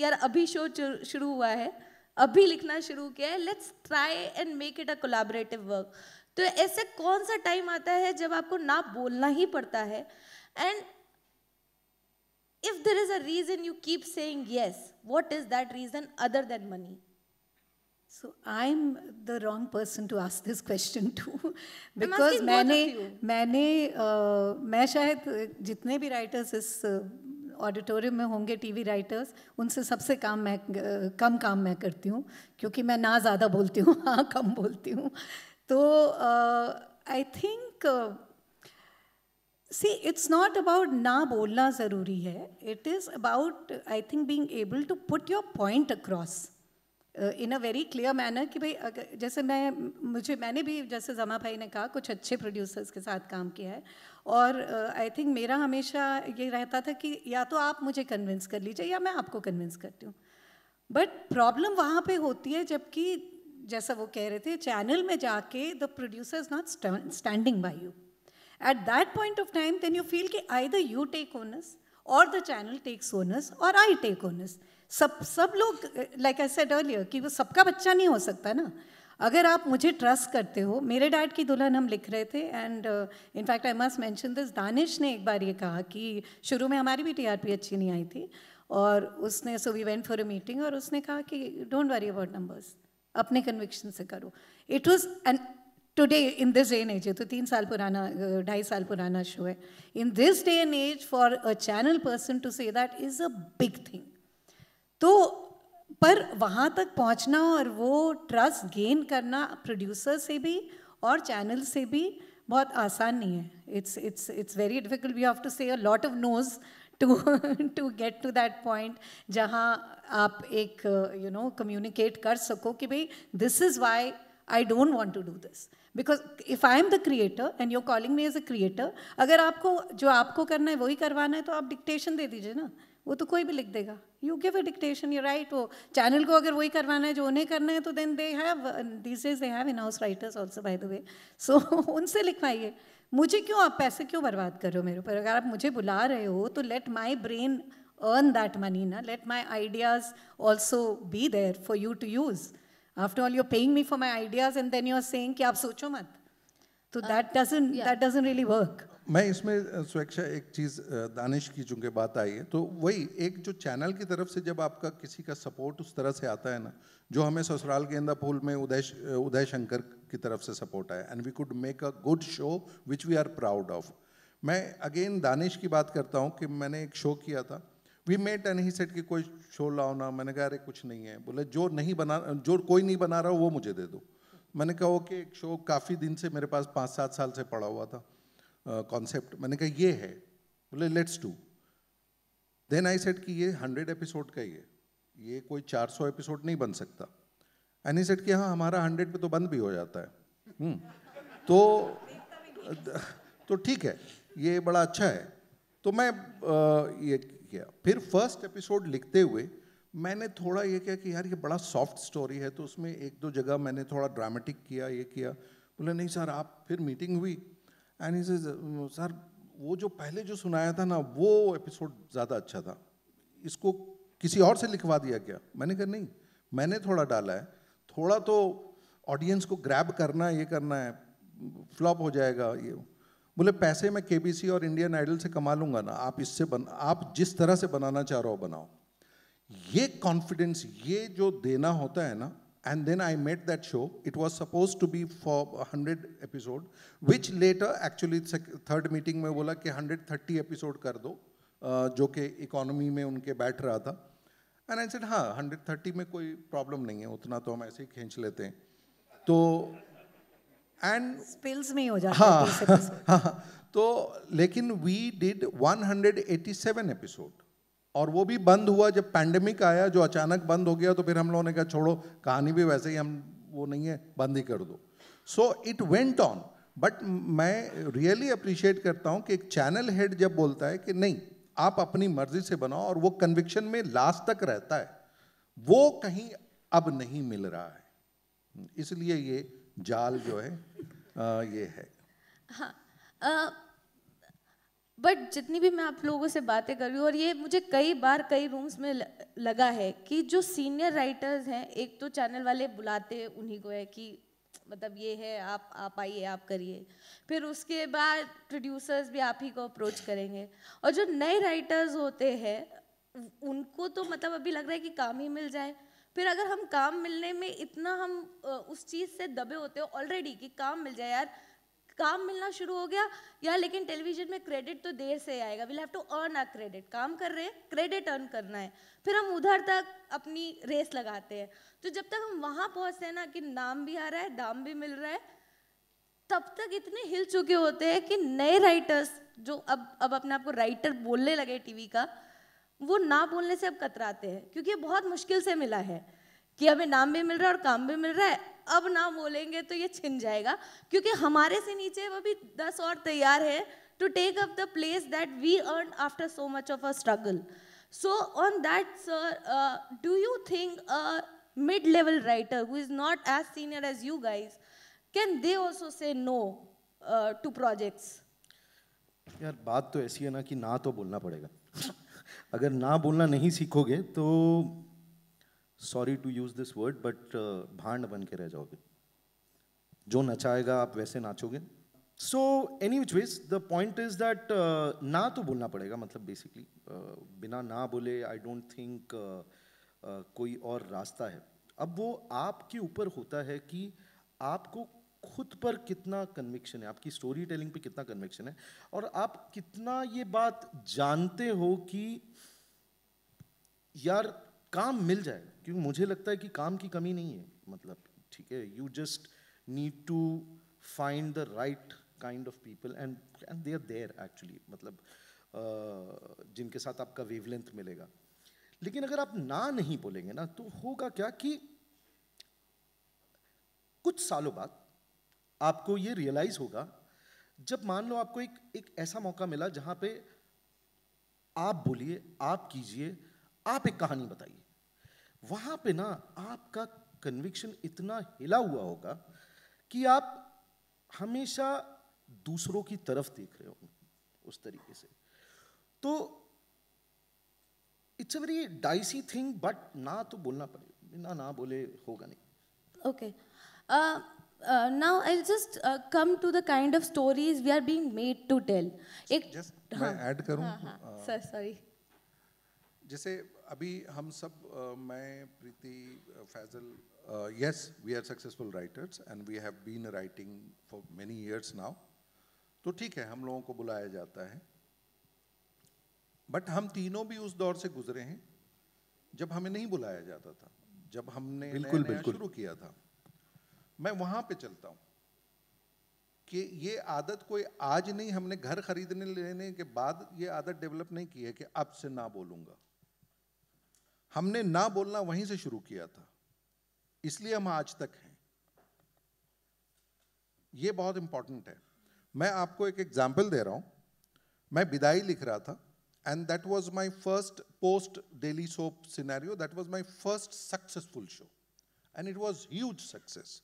यार अभी शो शुरू हुआ है अभी लिखना शुरू किया है let's try and make it a collaborative work तो ऐसे कौन सा टाइम आता है जब आपको ना बोलना ही पड़ता है and if there is a reason you keep saying yes what is that reason other than money so I am the wrong person to ask this question to because मैंने मैंने uh, मैं शायद जितने भी राइटर्स इस uh, ऑडिटोरियम में होंगे टीवी राइटर्स उनसे सबसे काम मैं कम काम मैं करती हूँ क्योंकि मैं ना ज़्यादा बोलती हूँ हाँ कम बोलती हूँ तो I think see it's not about ना बोलना ज़रूरी है it is about I think being able to put your point across in a very clear manner कि भाई अगर जैसे मैं मुझे मैंने भी जैसे जमा भाई ने कहा कुछ अच्छे प्रोड्यूसर्स के साथ काम किया है और आई uh, थिंक मेरा हमेशा ये रहता था कि या तो आप मुझे कन्विंस कर लीजिए या मैं आपको कन्विंस करती हूँ बट प्रॉब्लम वहाँ पे होती है जबकि जैसा वो कह रहे थे चैनल में जाके the producer is not standing by you at that point of time then you feel कि I the you take onus और द चैनल टेक्स ओनस और आई टेक ओनस सब सब लोग लाइक आई सेड अर्लियर कि वो सबका बच्चा नहीं हो सकता ना अगर आप मुझे ट्रस्ट करते हो मेरे डैड की दुल्हन हम लिख रहे थे and in fact I must mention this Danish ने एक बार ये कहा कि शुरू में हमारी भी टीआरपी अच्छी नहीं आई थी और उसने so we went for a meeting और उसने कहा कि डोंट वरी अबाउट नंबर्स अपने कन्विक्शन से करो it was an today in this day and age तो तीन साल पुराना ढाई साल पुराना शो है in this day and age for a channel person to say that is a big thing तो पर वहाँ तक पहुँचना और वो ट्रस्ट गेन करना प्रोड्यूसर से भी और चैनल से भी बहुत आसान नहीं है it's it's it's very difficult we have to say a lot of nos to to get to that point जहाँ आप एक यू नो कम्युनिकेट कर सको कि भाई this is why I don't want to do this because if I am the creator and you're calling me as a creator अगर आपको जो आपको करना है वही करवाना है तो आप डिक्टेशन दे दीजिए ना वो तो कोई भी लिख देगा you give a dictation you write वो चैनल को अगर वही करवाना है जो उन्हें करना है तो then they have this is they have in house writers also by the way so उनसे लिखवाइए मुझे क्यों आप पैसे क्यों बर्बाद कर रहे हो मेरे ऊपर अगर आप मुझे बुला रहे हो तो let my brain earn that money ना let my ideas also be there for you to use after all you're paying me for my ideas and then you are saying कि आप सोचो मत तो that doesn't that doesn't really work मैं इसमें स्वेच्छा एक चीज़ दानिश की चूँकि बात आई है तो वही एक जो चैनल की तरफ से जब आपका किसी का सपोर्ट उस तरह से आता है ना जो हमें ससुराल गेंदा फूल में उदय उदय शंकर की तरफ से सपोर्ट आया and we could make a good show which we are proud of मैं अगेन दानिश की बात करता हूँ कि मैंने एक शो किया था we met and he said कि कोई शो लाओ ना मैंने कहा अरे कुछ नहीं है बोले जो नहीं बना जो कोई नहीं बना रहा वो मुझे दे दो मैंने कहा ओके एक शो काफ़ी दिन से मेरे पास पाँच सात साल से पड़ा हुआ था कॉन्सेप्ट मैंने कहा ये है बोले let's do then I said कि ये हंड्रेड एपिसोड का ही है ये कोई चार सौ एपिसोड नहीं बन सकता एनी सेट कि हाँ हमारा हंड्रेड पे तो बंद भी हो जाता है हम्म। तो तो ठीक है ये बड़ा अच्छा है तो मैं आ, ये किया फिर फर्स्ट एपिसोड लिखते हुए मैंने थोड़ा ये किया कि यार ये बड़ा सॉफ्ट स्टोरी है तो उसमें एक दो जगह मैंने थोड़ा ड्रामेटिक किया ये किया बोले नहीं सर आप फिर मीटिंग हुई एंड इज सर वो जो पहले जो सुनाया था ना वो एपिसोड ज़्यादा अच्छा था इसको किसी और से लिखवा दिया क्या मैंने कहा नहीं मैंने थोड़ा डाला है थोड़ा तो ऑडियंस को ग्रैब करना है ये करना है फ्लॉप हो जाएगा ये बोले पैसे मैं के और इंडियन आइडल से कमा लूँगा ना आप इससे बन आप जिस तरह से बनाना चाह रहे हो बनाओ ये कॉन्फिडेंस ये जो देना होता है ना and then I made that show. It was supposed to be for 100 episode, which later actually third meeting में बोला कि 130 एपिसोड कर दो जो कि इकोनॉमी में उनके बैठ रहा था एंड आई सेड हाँ 130 में कोई प्रॉब्लम नहीं है उतना तो हम ऐसे ही खींच लेते हैं तो एंड स्पिल्स में हो जाता हाँ, हाँ, हाँ तो लेकिन वी डिड 187 एपिसोड और वो भी बंद हुआ जब पैंडमिक आया जो अचानक बंद हो गया तो फिर हम लोगों ने कहा छोड़ो कहानी भी वैसे ही हम वो नहीं है बंद ही कर दो so it went on but मैं रियली अप्रिशिएट करता हूँ कि एक चैनल हेड जब बोलता है कि नहीं आप अपनी मर्जी से बनाओ और वो कन्विक्शन में लास्ट तक रहता है वो कहीं अब नहीं मिल रहा है इसलिए ये जाल जो है आ, ये है हाँ आ... बट जितनी भी मैं आप लोगों से बातें कर रही हूँ और ये मुझे कई बार कई रूम्स में लगा है कि जो सीनियर राइटर्स हैं एक तो चैनल वाले बुलाते उन्हीं को है कि मतलब ये है आप आप आइए आप करिए फिर उसके बाद प्रोड्यूसर्स भी आप ही को अप्रोच करेंगे और जो नए राइटर्स होते हैं उनको तो मतलब अभी लग रहा है कि काम ही मिल जाए फिर अगर हम काम मिलने में इतना हम उस चीज़ से दबे होते हो ऑलरेडी कि काम मिल जाए यार काम मिलना शुरू हो गया या लेकिन टेलीविजन में क्रेडिट तो देर से आएगा will have to earn a credit काम कर रहे हैं क्रेडिट अर्न करना है फिर हम उधर तक अपनी रेस लगाते हैं तो जब तक हम वहाँ पहुँचते हैं ना कि नाम भी आ रहा है दाम भी मिल रहा है तब तक इतने हिल चुके होते हैं कि नए राइटर्स जो अब अब अपने आप को राइटर बोलने लगे टीवी का वो ना बोलने से अब कतराते हैं क्योंकि ये बहुत मुश्किल से मिला है कि हमें नाम भी मिल रहा है और काम भी मिल रहा है अब ना बोलेंगे तो ये छिन जाएगा क्योंकि हमारे से नीचे वो भी दस और तैयार है to take up the place that we earn after so much of a struggle so on that sir do you think a mid level writer who is not as senior as you guys can they also say no to projects यार बात तो ऐसी है ना कि ना तो बोलना पड़ेगा अगर ना बोलना नहीं सीखोगे तो sorry to use this word but भांड बन के रह जाओगे जो नचाएगा आप वैसे नाचोगे so any which ways the point is that ना तो बोलना पड़ेगा मतलब बेसिकली uh, बिना ना बोले आई डोंट थिंक कोई और रास्ता है अब वो आपके ऊपर होता है कि आपको खुद पर कितना कन्विक्शन है आपकी स्टोरी टेलिंग पे कितना कन्विक्शन है और आप कितना ये बात जानते हो कि यार काम मिल जाएगा क्योंकि मुझे लगता है कि काम की कमी नहीं है मतलब ठीक है you just need to find the right kind of people and and they are there actually मतलब जिनके साथ आपका वेवलेंथ मिलेगा लेकिन अगर आप ना नहीं बोलेंगे ना तो होगा क्या कि कुछ सालों बाद आपको ये रियलाइज होगा जब मान लो आपको एक एक ऐसा मौका मिला जहां पे आप बोलिए आप कीजिए आप एक कहानी बताइए वहां पे ना आपका कन्विक्शन इतना हिला हुआ होगा कि आप हमेशा दूसरों की तरफ देख रहे होंगे उस तरीके से तो it's a very dicey thing but ना तो बोलना पड़ेगा बिना ना बोले होगा नहीं okay now I just come to the kind of stories we are being made to tell एक जस्ट मैं ऐड करूं सर हाँ, सॉरी हाँ. uh, Sir sorry. जैसे अभी हम सब मैं Preeti Faisal yes we are successful writers and we have been writing for many years now तो ठीक है हम लोगों को बुलाया जाता है बट हम तीनों भी उस दौर से गुजरे हैं जब हमें नहीं बुलाया जाता था जब हमने बिल्कुल, नया बिल्कुल। शुरू किया था मैं वहां पे चलता हूँ कि ये आदत कोई आज नहीं हमने घर खरीदने लेने के बाद ये आदत डेवलप नहीं की है कि अब से ना बोलूँगा हमने ना बोलना वहीं से शुरू किया था इसलिए हम आज तक हैं ये बहुत इंपॉर्टेंट है मैं आपको एक एग्जाम्पल दे रहा हूं मैं विदाई लिख रहा था and that was my first post daily soap scenario that was my first successful show and it was huge success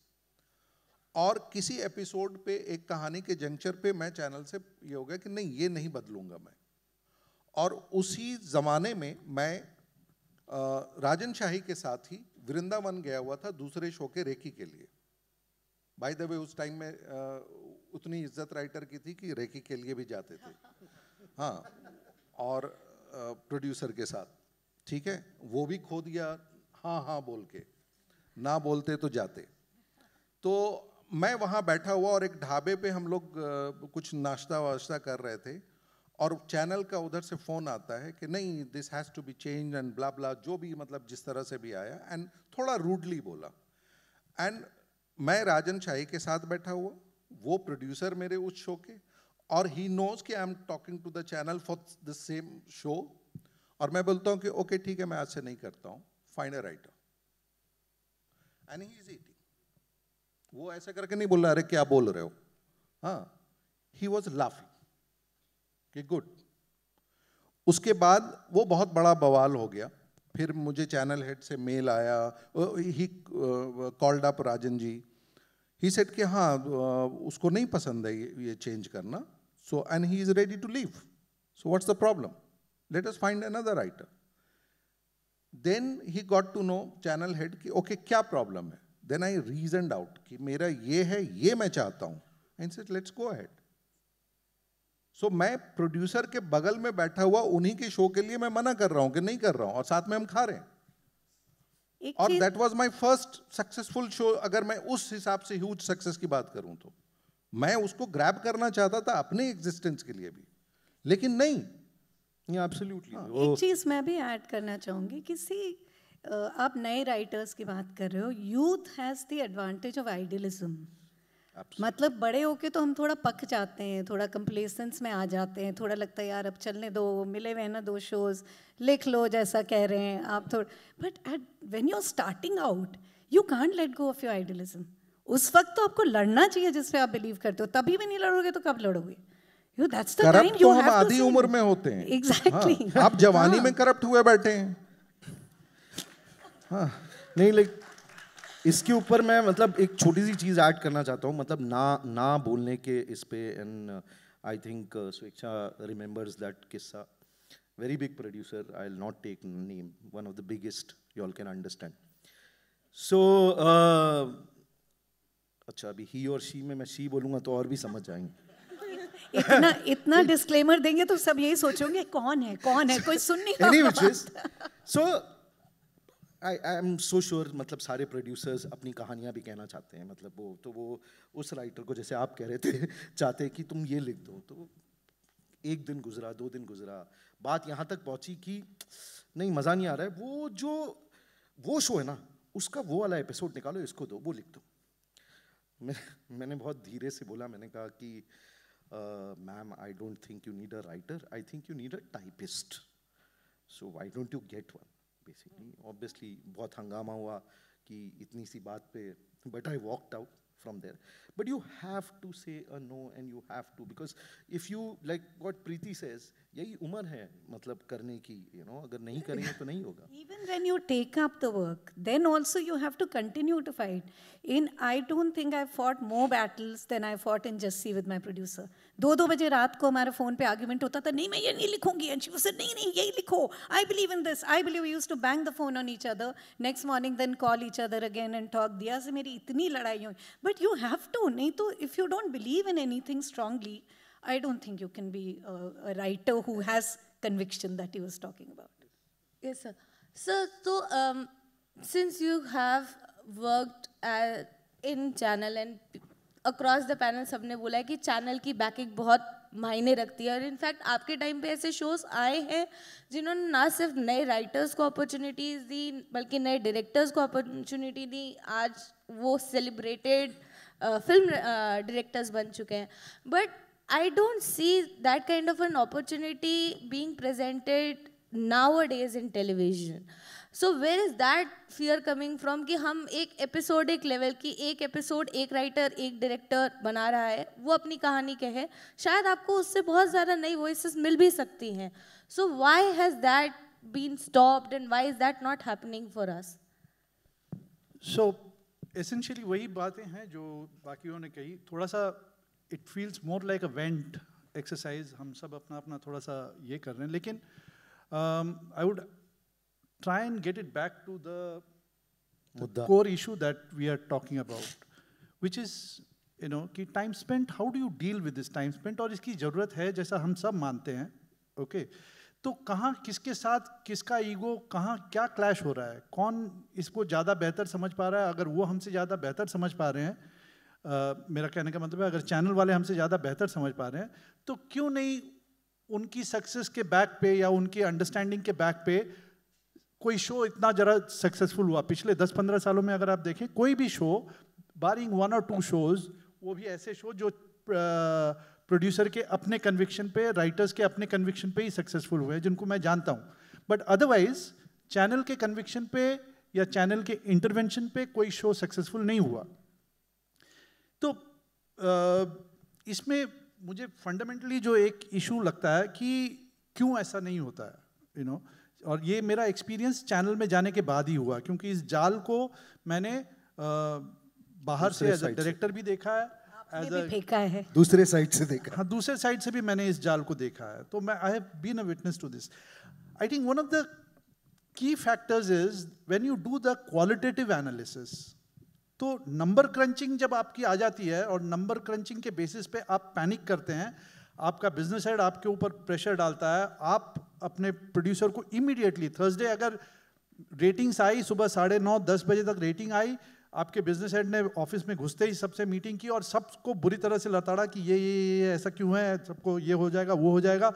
और किसी एपिसोड पे एक कहानी के जंक्चर पे मैं चैनल से ये हो गया कि नहीं ये नहीं बदलूंगा मैं और उसी ज़माने में मैं राजन शाही के साथ ही वृंदावन गया हुआ था दूसरे शो के रेकी के लिए बाय द वे उस टाइम में उतनी इज्जत राइटर की थी कि रेकी के लिए भी जाते थे हाँ और प्रोड्यूसर के साथ ठीक है वो भी खो दिया हाँ हाँ बोल के ना बोलते तो जाते तो मैं वहाँ बैठा हुआ और एक ढाबे पे हम लोग कुछ नाश्ता वाश्ता कर रहे थे और चैनल का उधर से फ़ोन आता है कि नहीं this has to be change and blah blah जो भी मतलब जिस तरह से भी आया एंड थोड़ा रूडली बोला एंड मैं राजन शाही के साथ बैठा हुआ वो प्रोड्यूसर मेरे उस शो के और ही नोज कि I am talking to the channel for the same show और मैं बोलता हूँ कि ओके ठीक है मैं आज से नहीं करता हूँ final writer and he is eating वो ऐसे करके नहीं बोल रहा अरे क्या बोल रहे हो हाँ ही वॉज लाफिंग कि गुड उसके बाद वो बहुत बड़ा बवाल हो गया फिर मुझे चैनल हेड से मेल आया he called up Rajan ji he said कि हाँ उसको नहीं पसंद है ये ये चेंज करना so and he is ready to leave so what's the problem let us find another writer then he got to know channel head कि ओके okay, क्या प्रॉब्लम है देन आई रीजनड आउट कि मेरा ये है ये मैं चाहता हूँ and set let's go head so so, मैं प्रोड्यूसर के बगल में बैठा हुआ उन्हीं के शो के लिए मैं मना कर रहा हूं कि नहीं कर रहा हूं और साथ में हम खा रहे हैं और that was my first successful show अगर मैं उस हिसाब से ह्यूज सक्सेस की बात करूं तो मैं उसको ग्रैब करना चाहता था अपने एग्जिस्टेंस के लिए भी लेकिन नहीं yeah, absolutely. हाँ, एक चीज मैं भी ऐड करना चाहूंगी किसी आप नए राइटर्स की बात कर रहे हो youth has the advantage of idealism मतलब बड़े होके तो हम थोड़ा पक जाते हैं थोड़ा कंप्लेसेंस में आ जाते हैं थोड़ा लगता है यार अब चलने दो मिले हुए ना दो शोज लिख लो जैसा कह रहे हैं आप थोड़ा but at when you are starting out you can't let go of your idealism उस वक्त तो आपको लड़ना चाहिए जिस पे आप बिलीव करते हो तभी भी नहीं लड़ोगे तो कब लड़ोगे you that's the time you have आधी उम्र में होते हैं एग्जैक्टली हाँ, आप जवानी हाँ। में करप्ट हुए बैठे हैं हाँ नहीं लाइक इसके ऊपर मैं मतलब एक छोटी सी चीज़ ऐड करना चाहता हूँ मतलब ना ना बोलने के इस पे and I think Swechha remembers that किस्सा very big producer I will not take name one of the biggest you all can understand so अच्छा अभी ही और शी में मैं शी बोलूंगा तो और भी समझ जाएंगे इतना इतना डिस्क्लेमर देंगे तो सब यही सोचेंगे कौन है कौन है कोई सुन नहीं सो आई आई एम सो श्योर मतलब सारे प्रोड्यूसर्स अपनी कहानियाँ भी कहना चाहते हैं मतलब वो तो वो उस राइटर को जैसे आप कह रहे थे चाहते हैं कि तुम ये लिख दो तो एक दिन गुजरा दो दिन गुजरा बात यहाँ तक पहुँची कि नहीं मज़ा नहीं आ रहा है वो जो वो शो है ना उसका वो वाला एपिसोड निकालो इसको दो वो लिख दो मैं मैंने बहुत धीरे से बोला मैंने कहा कि ma'am I don't think you need a writer I think you need a typist so why don't you get one basically obviously बहुत हंगामा हुआ कि इतनी सी बात पे but I walked out from there. But you have to say a no and you have to because if you like what Preeti says, यही उम्र है मतलब करने की you know अगर नहीं करेंगे तो नहीं होगा. Even when you take up the work, then also you have to continue to fight. In I don't think I fought more battles than I fought in Jassi with my producer. दो दो बजे रात को हमारे फ़ोन पे आर्ग्यूमेंट होता था नहीं मैं ये नहीं लिखूंगी एंड शी वाज नहीं नहीं यही लिखो I believe in this I believe use to bang the phone on each other next morning then call each other again and talk दिया से मेरी इतनी लड़ाई हुई बट यू हैव टू नहीं तो if you don't believe in anything strongly I don't think you can be writer who has conviction that you was talking about Yes, sir sir तो since you have worked in channel and across the panel सबने बोला है कि चैनल की बैकिंग बहुत मायने रखती है और इनफैक्ट आपके टाइम पे ऐसे शोज आए हैं जिन्होंने ना सिर्फ नए राइटर्स को अपॉर्चुनिटीज़ दी बल्कि नए डायरेक्टर्स को अपॉर्चुनिटी दी आज वो सेलिब्रेटेड फिल्म डायरेक्टर्स बन चुके हैं but I don't see that kind of an opportunity being presented nowadays in television so where is that fear coming from कि हम एक एपिसोड एक लेवल की एक एपिसोड एक राइटर एक डायरेक्टर बना रहा है वो अपनी कहानी कहे शायद आपको उससे बहुत ज़्यादा नई वॉइस मिल भी सकती हैं so why has that been stopped and why is that not happening for us so essentially वही बातें हैं जो बाकियों ने कही थोड़ा सा it feels more like a vent exercise हम सब अपना अपना थोड़ा सा ये कर रहे हैं लेकिन I um, would try and get it back to the, the core issue that we are talking about, which is you know ki time spent, how do you deal with this time spent और इसकी ज़रूरत है जैसा हम सब मानते हैं ओके okay? तो कहाँ किसके साथ किसका ईगो कहाँ क्या क्लैश हो रहा है कौन इसको ज़्यादा बेहतर समझ पा रहा है अगर वो हमसे ज़्यादा बेहतर समझ पा रहे हैं आ, मेरा कहने का मतलब है अगर चैनल वाले हमसे ज़्यादा बेहतर समझ पा रहे हैं तो क्यों नहीं उनकी सक्सेस के बैक पे या उनकी अंडरस्टैंडिंग के बैक पे कोई शो इतना ज़रा सक्सेसफुल हुआ पिछले 10-15 सालों में अगर आप देखें कोई भी शो बारिंग वन और टू शोज वो भी ऐसे शो जो प्रोड्यूसर के अपने कन्विक्शन पे राइटर्स के अपने कन्विक्शन पे ही सक्सेसफुल हुए जिनको मैं जानता हूँ बट अदरवाइज चैनल के कन्विक्शन पे या चैनल के इंटरवेंशन पे कोई शो सक्सेसफुल नहीं हुआ तो इसमें मुझे फंडामेंटली जो एक इशू लगता है कि क्यों ऐसा नहीं होता है यू you नो know, और ये मेरा एक्सपीरियंस चैनल में जाने के बाद ही हुआ क्योंकि इस जाल को मैंने आ, बाहर से एज डायरेक्टर भी देखा है एज अ फेंका है दूसरे साइड से देखा हाँ दूसरे साइड से भी मैंने इस जाल को देखा है तो मैं I have been a witness to this I think one of the key factors is when you do the qualitative analysis तो नंबर क्रंचिंग जब आपकी आ जाती है और नंबर क्रंचिंग के बेसिस पे आप पैनिक करते हैं आपका बिजनेस हेड आपके ऊपर प्रेशर डालता है आप अपने प्रोड्यूसर को इमीडिएटली थर्सडे अगर रेटिंग्स आई सुबह साढ़े नौ दस बजे तक रेटिंग आई आपके बिजनेस हेड ने ऑफिस में घुसते ही सबसे मीटिंग की और सबको बुरी तरह से लताड़ा कि ये ये ये ऐसा क्यों है सबको ये हो जाएगा वो हो जाएगा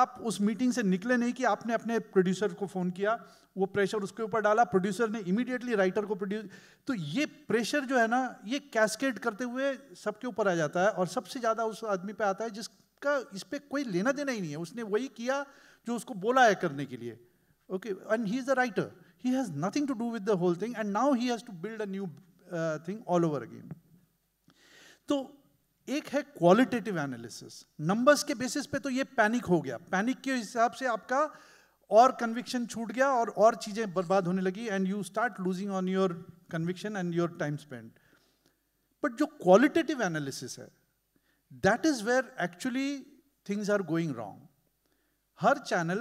आप उस मीटिंग से निकले नहीं कि आपने अपने प्रोड्यूसर को फ़ोन किया वो प्रेशर उसके ऊपर डाला प्रोड्यूसर ने इमीडिएटली राइटर को प्रोड्यूस तो ये प्रेशर जो है ना ये कैस्केड करते हुए सबके ऊपर आ जाता है और सबसे ज़्यादा उस आदमी पर आता है जिस उसका इस पर कोई लेना देना ही नहीं है उसने वही किया जो उसको बोला है करने के लिए okay and he is a writer he has nothing to do with the whole thing and now he has to build a new thing all over again तो एक है क्वालिटेटिव एनालिसिस नंबर्स के बेसिस पे तो ये पैनिक हो गया पैनिक के हिसाब से आपका और कन्विक्शन छूट गया और और चीज़ें बर्बाद होने लगी and you start losing on your conviction and your time spend but जो क्वालिटेटिव एनालिसिस है that is where actually things are going wrong हर चैनल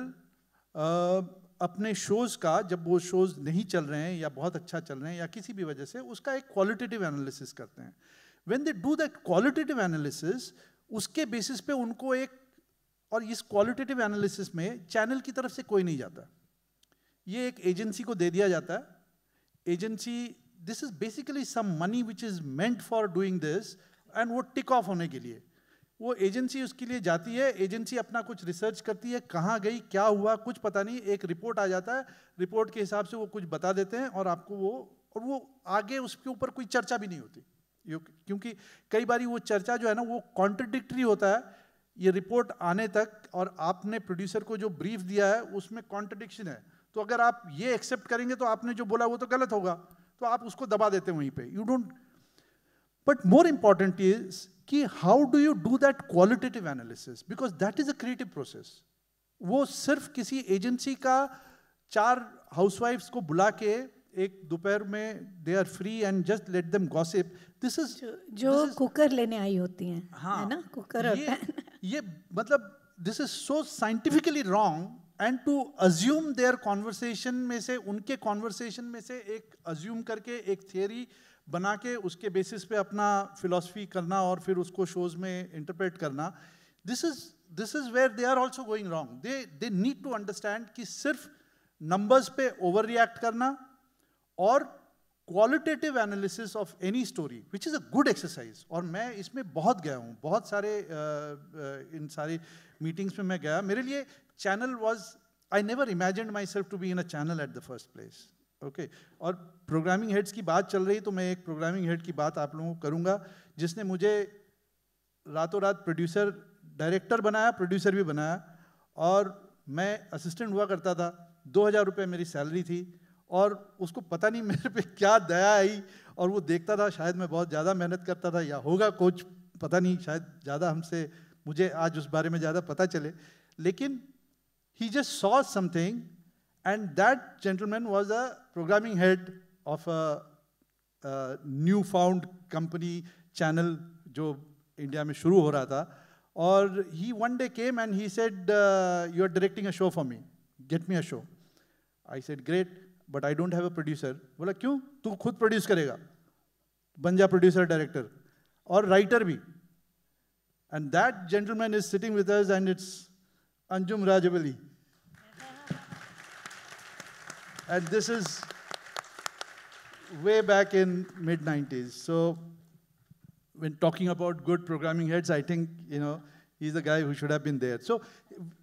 अपने शोज का जब वो शोज नहीं चल रहे हैं या बहुत अच्छा चल रहे हैं या किसी भी वजह से उसका एक क्वालिटेटिव एनालिसिस करते हैं when they do that qualitative analysis उसके बेसिस पे उनको एक और इस क्वालिटेटिव एनालिसिस में चैनल की तरफ से कोई नहीं जाता ये एक एजेंसी को दे दिया जाता है agency this is basically some money which is meant for doing this and वो टिक ऑफ होने के लिए वो एजेंसी उसके लिए जाती है एजेंसी अपना कुछ रिसर्च करती है कहाँ गई क्या हुआ कुछ पता नहीं एक रिपोर्ट आ जाता है रिपोर्ट के हिसाब से वो कुछ बता देते हैं और आपको वो और वो आगे उसके ऊपर कोई चर्चा भी नहीं होती क्योंकि कई बार वो चर्चा जो है ना वो कॉन्ट्रडिक्ट्री होता है ये रिपोर्ट आने तक और आपने प्रोड्यूसर को जो ब्रीफ दिया है उसमें कॉन्ट्रडिक्शन है तो अगर आप ये एक्सेप्ट करेंगे तो आपने जो बोला वो तो गलत होगा तो आप उसको दबा देते हैं वहीं पर you don't But more important is कि how do you do that qualitative analysis because that is a creative process वो सिर्फ किसी एजेंसी का चार हाउसवाइफ्स को बुला के एक दोपहर में they are free and just let them gossip this is जो कुकर लेने आई होती हैं हाँ, है ना कुकर ये, ये मतलब this is so scientifically wrong and to assume their conversation में से उनके कॉन्वर्सेशन में से एक अज्यूम करके एक थियोरी बना के उसके बेसिस पे अपना फिलोसफी करना और फिर उसको शोज में इंटरप्रेट करना this is this is where they are also going wrong they they need to understand कि सिर्फ नंबर्स पे ओवर रिएक्ट करना और qualitative analysis of any story which is a good exercise और मैं इसमें बहुत गया हूँ बहुत सारे इन सारी मीटिंग्स में मैं गया मेरे लिए channel was I never imagine myself to be in a channel at the first place okay okay. और प्रोग्रामिंग हेड्स की बात चल रही तो मैं एक प्रोग्रामिंग हेड की बात आप लोगों को करूँगा जिसने मुझे रातों रात प्रोड्यूसर डायरेक्टर बनाया प्रोड्यूसर भी बनाया और मैं असिस्टेंट हुआ करता था दो हज़ार रुपये मेरी सैलरी थी और उसको पता नहीं मेरे पे क्या दया आई और वो देखता था शायद मैं बहुत ज़्यादा मेहनत करता था या होगा कोच पता नहीं शायद ज़्यादा हमसे मुझे आज उस बारे में ज़्यादा पता चले लेकिन he just saw something and that gentleman was a programming head of a, new found company channel jo india mein shuru ho he one day came and he said uh, you are directing a show for me get me a show i said great but i don't have a producer bola kyun tu khud produce karega ban ja producer director aur writer bhi and that gentleman is sitting with us and it's anjum rajabali and this is way back in mid 90s. So when talking about good programming heads, I think, you know, he's the guy who should have been there. So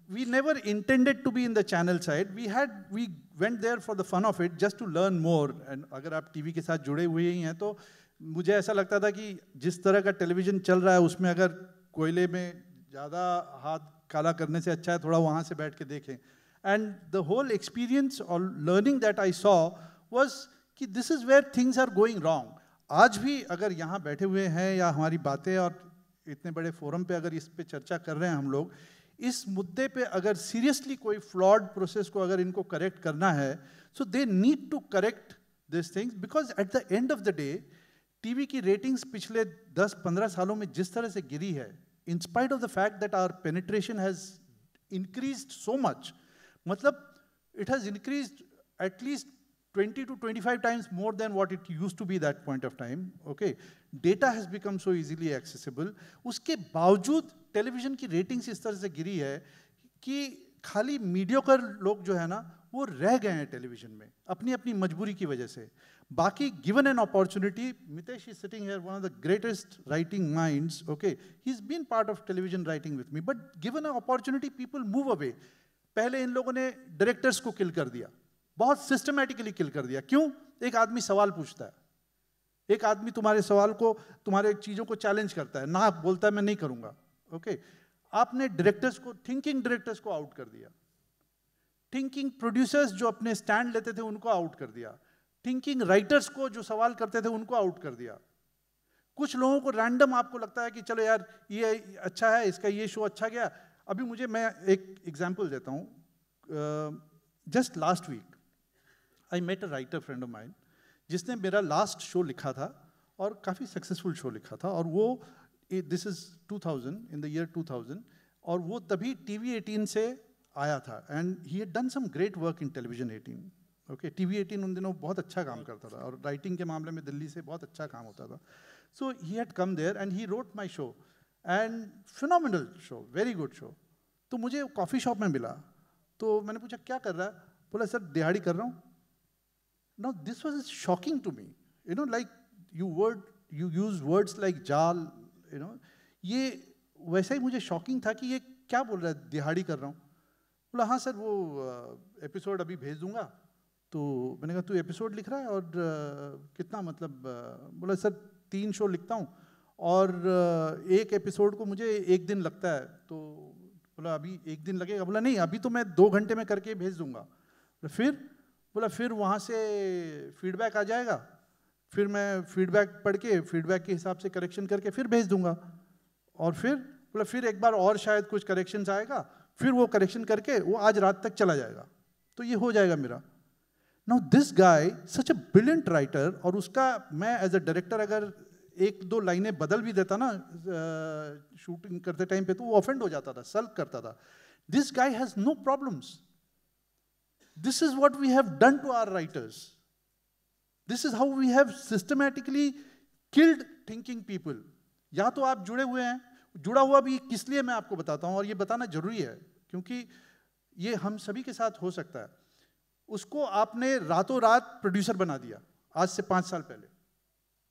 we never intended to be in the channel side. We had, we went there for the fun of it, just to learn more. And agar aap tv ke sath jude hue hi hain to मुझे ऐसा लगता था कि जिस तरह का टेलीविज़न चल रहा है उसमें अगर कोयले में ज़्यादा हाथ काला करने से अच्छा है थोड़ा वहाँ से बैठ के देखें And the whole experience or learning that I saw was कि this is where things are going wrong आज भी अगर यहाँ बैठे हुए हैं या हमारी बातें और इतने बड़े फोरम पे अगर इस पे चर्चा कर रहे हैं हम लोग इस मुद्दे पे अगर सीरियसली कोई फ्लॉड प्रोसेस को अगर इनको करेक्ट करना है so they need to correct this things because at the end of the day TV की रेटिंग्स पिछले 10-15 सालों में जिस तरह से गिरी है in spite of the fact that our penetration has increase so much मतलब it has increased at least 20 to 25 times more than what it used to be that point of time okay data has become so easily accessible uske baवजूद television ki ratings is tarah se giri hai ki khali mediocre log jo hai na वो रह गए हैं टेलीविजन में अपनी अपनी मजबूरी की वजह से बाकी given an opportunity Mitesh is sitting here one of the greatest writing minds okay he is been part of television writing with me but given an opportunity people move away पहले इन लोगों ने डायरेक्टर्स को किल कर दिया बहुत सिस्टमेटिकली किल कर दिया क्यों एक आदमी सवाल पूछता है एक आदमी तुम्हारे सवाल को तुम्हारे चीज़ों को चैलेंज करता है ना बोलता है मैं नहीं करूंगा ओके आपने डायरेक्टर्स को थिंकिंग डायरेक्टर्स को आउट कर दिया थिंकिंग प्रोड्यूसर्स जो अपने स्टैंड लेते थे उनको आउट कर दिया थिंकिंग राइटर्स को जो सवाल करते थे उनको आउट कर दिया कुछ लोगों को रैंडम आपको लगता है कि चलो यार ये अच्छा है इसका ये शो अच्छा गया अभी मुझे मैं एक एग्जाम्पल देता हूँ just last week I met a writer friend of mine जिसने मेरा लास्ट शो लिखा था और काफ़ी सक्सेसफुल शो लिखा था और वो this is 2000 in the year 2000 और वो तभी टी वी एटीन से आया था and he had done some great work in television eighteen okay T V eighteen उन दिनों बहुत अच्छा काम करता था और राइटिंग के मामले में दिल्ली से बहुत अच्छा काम होता था so he had come there and he wrote my show and phenomenal show very good show तो मुझे कॉफ़ी शॉप में मिला तो मैंने पूछा क्या कर रहा है बोला सर दिहाड़ी कर रहा हूँ no this was shocking to me you know like you word you use words like जाल यू नो ये वैसा ही मुझे शॉकिंग था कि ये क्या बोल रहा है दिहाड़ी कर रहा हूँ बोला हाँ सर वो एपिसोड अभी भेज दूंगा तो मैंने कहा तू एपिसोड लिख रहा है और कितना मतलब बोला सर तीन शो लिखता हूँ और एक एपिसोड को मुझे एक दिन लगता है तो बोला अभी एक दिन लगेगा बोला नहीं अभी तो मैं दो घंटे में करके भेज दूंगा तो फिर बोला फिर वहाँ से फीडबैक आ जाएगा फिर मैं फीडबैक पढ़ के फीडबैक के हिसाब से करेक्शन करके फिर भेज दूंगा और फिर बोला फिर एक बार और शायद कुछ करेक्शन आएगा फिर वो करेक्शन करके वो आज रात तक चला जाएगा तो ये हो जाएगा मेरा now this guy such a brilliant writer और उसका मैं एज अ डायरेक्टर अगर एक दो लाइनें बदल भी देता ना शूटिंग करते टाइम पे तो वो ऑफेंड हो जाता था सल्क करता था this guy has no problems this is what we have done to our writers this is how we have systematically killed thinking people या तो आप जुड़े हुए हैं जुड़ा हुआ भी किस लिए मैं आपको बताता हूँ और ये बताना जरूरी है क्योंकि ये हम सभी के साथ हो सकता है उसको आपने रातों रात प्रोड्यूसर बना दिया आज से पाँच साल पहले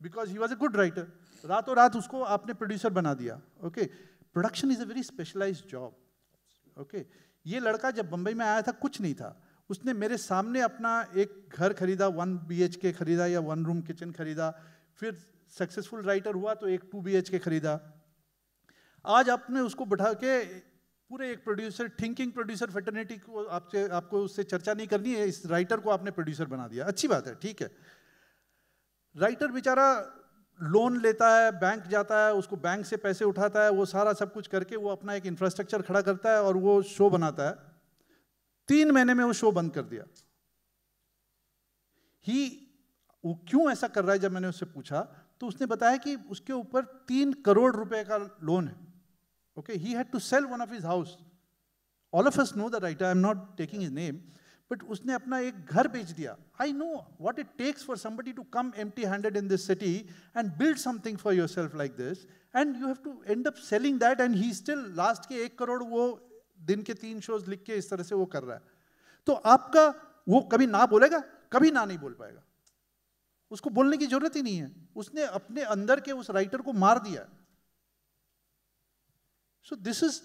because he was a good writer रातों रात उसको आपने प्रोड्यूसर बना दिया okay production is a very specialize job okay ये लड़का जब बम्बई में आया था कुछ नहीं था उसने मेरे सामने अपना एक घर खरीदा वन बी के खरीदा या वन रूम किचन खरीदा फिर सक्सेसफुल राइटर हुआ तो एक टू बी के खरीदा आज आपने उसको बैठा के पूरे एक प्रोड्यूसर थिंकिंग प्रोड्यूसर फेटर्निटी को आपसे आपको उससे चर्चा नहीं करनी है इस राइटर को आपने प्रोड्यूसर बना दिया अच्छी बात है ठीक है राइटर बेचारा लोन लेता है बैंक जाता है उसको बैंक से पैसे उठाता है वो सारा सब कुछ करके वो अपना एक इंफ्रास्ट्रक्चर खड़ा करता है और वो शो बनाता है तीन महीने में वो शो बंद कर दिया ही वो क्यों ऐसा कर रहा है जब मैंने उससे पूछा तो उसने बताया कि उसके ऊपर तीन करोड़ रुपए का लोन है okay he had to sell one of his house all of us know the writer I am not taking his name but उसने अपना एक घर बेच दिया I know what it takes for somebody to come empty handed in this city and build something for yourself like this and you have to end up selling that and he still last के एक करोड़ वो दिन के तीन शोज लिख के इस तरह से वो कर रहा है तो आपका वो कभी ना बोलेगा कभी ना नहीं बोल पाएगा उसको बोलने की जरूरत ही नहीं है उसने अपने अंदर के उस राइटर को मार दिया so this is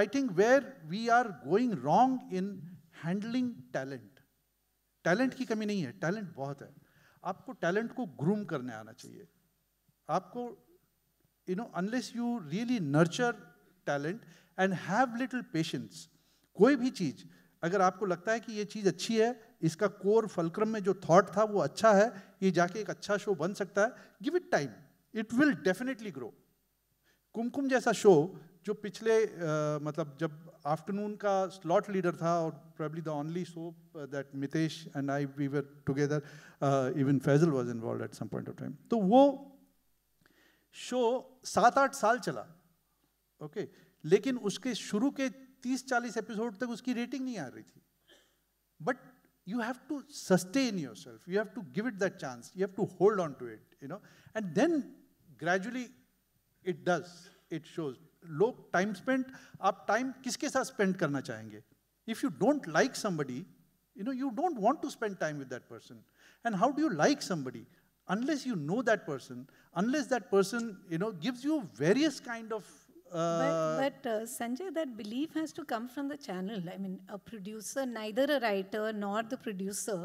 I think where we are going wrong in handling talent talent की कमी नहीं है टैलेंट बहुत है आपको टैलेंट को ग्रूम करने आना चाहिए आपको you know unless you really nurture talent and have little patience कोई भी चीज़ अगर आपको लगता है कि ये चीज़ अच्छी है इसका कोर फलक्रम में जो थॉट था वो अच्छा है ये जाके एक अच्छा शो बन सकता है give it time it will definitely grow Kumkum जैसा शो जो पिछले आ, मतलब जब आफ्टरनून का स्लॉट लीडर था और probably the only soap that Mitesh and I we were together even Faizal was involve at some point of time तो वो शो सात आठ साल चला ओके okay? लेकिन उसके शुरू के तीस चालीस एपिसोड तक उसकी रेटिंग नहीं आ रही थी but you have to sustain yourself you have to give it that chance you have to hold on to it you know and then gradually it does it shows लोग टाइम स्पेंड आप टाइम किसके साथ स्पेंड करना चाहेंगे if you don't like somebody you know you don't want to spend time with that person and how do you like somebody unless you know that person unless that person you know gives you various kind of uh, but, but uh, Sanjay, that belief has to come from the channel. I mean, a producer, neither a writer nor the producer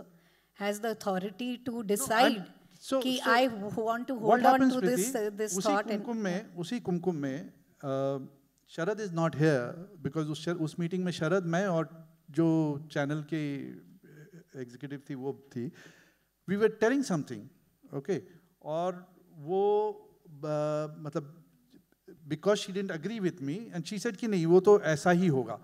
has the authority to decide no, so, ki so I want to hold on to Priti, this, uh, this thought. Kumkum and, mein, usi kumkum mein, Sharad is not here because उस उस मीटिंग में शरद मैं और जो चैनल के एग्जीक्यूटिव थी वो थी we were telling something okay और वो uh, मतलब because she didn't agree with me and she said कि नहीं वो तो ऐसा ही होगा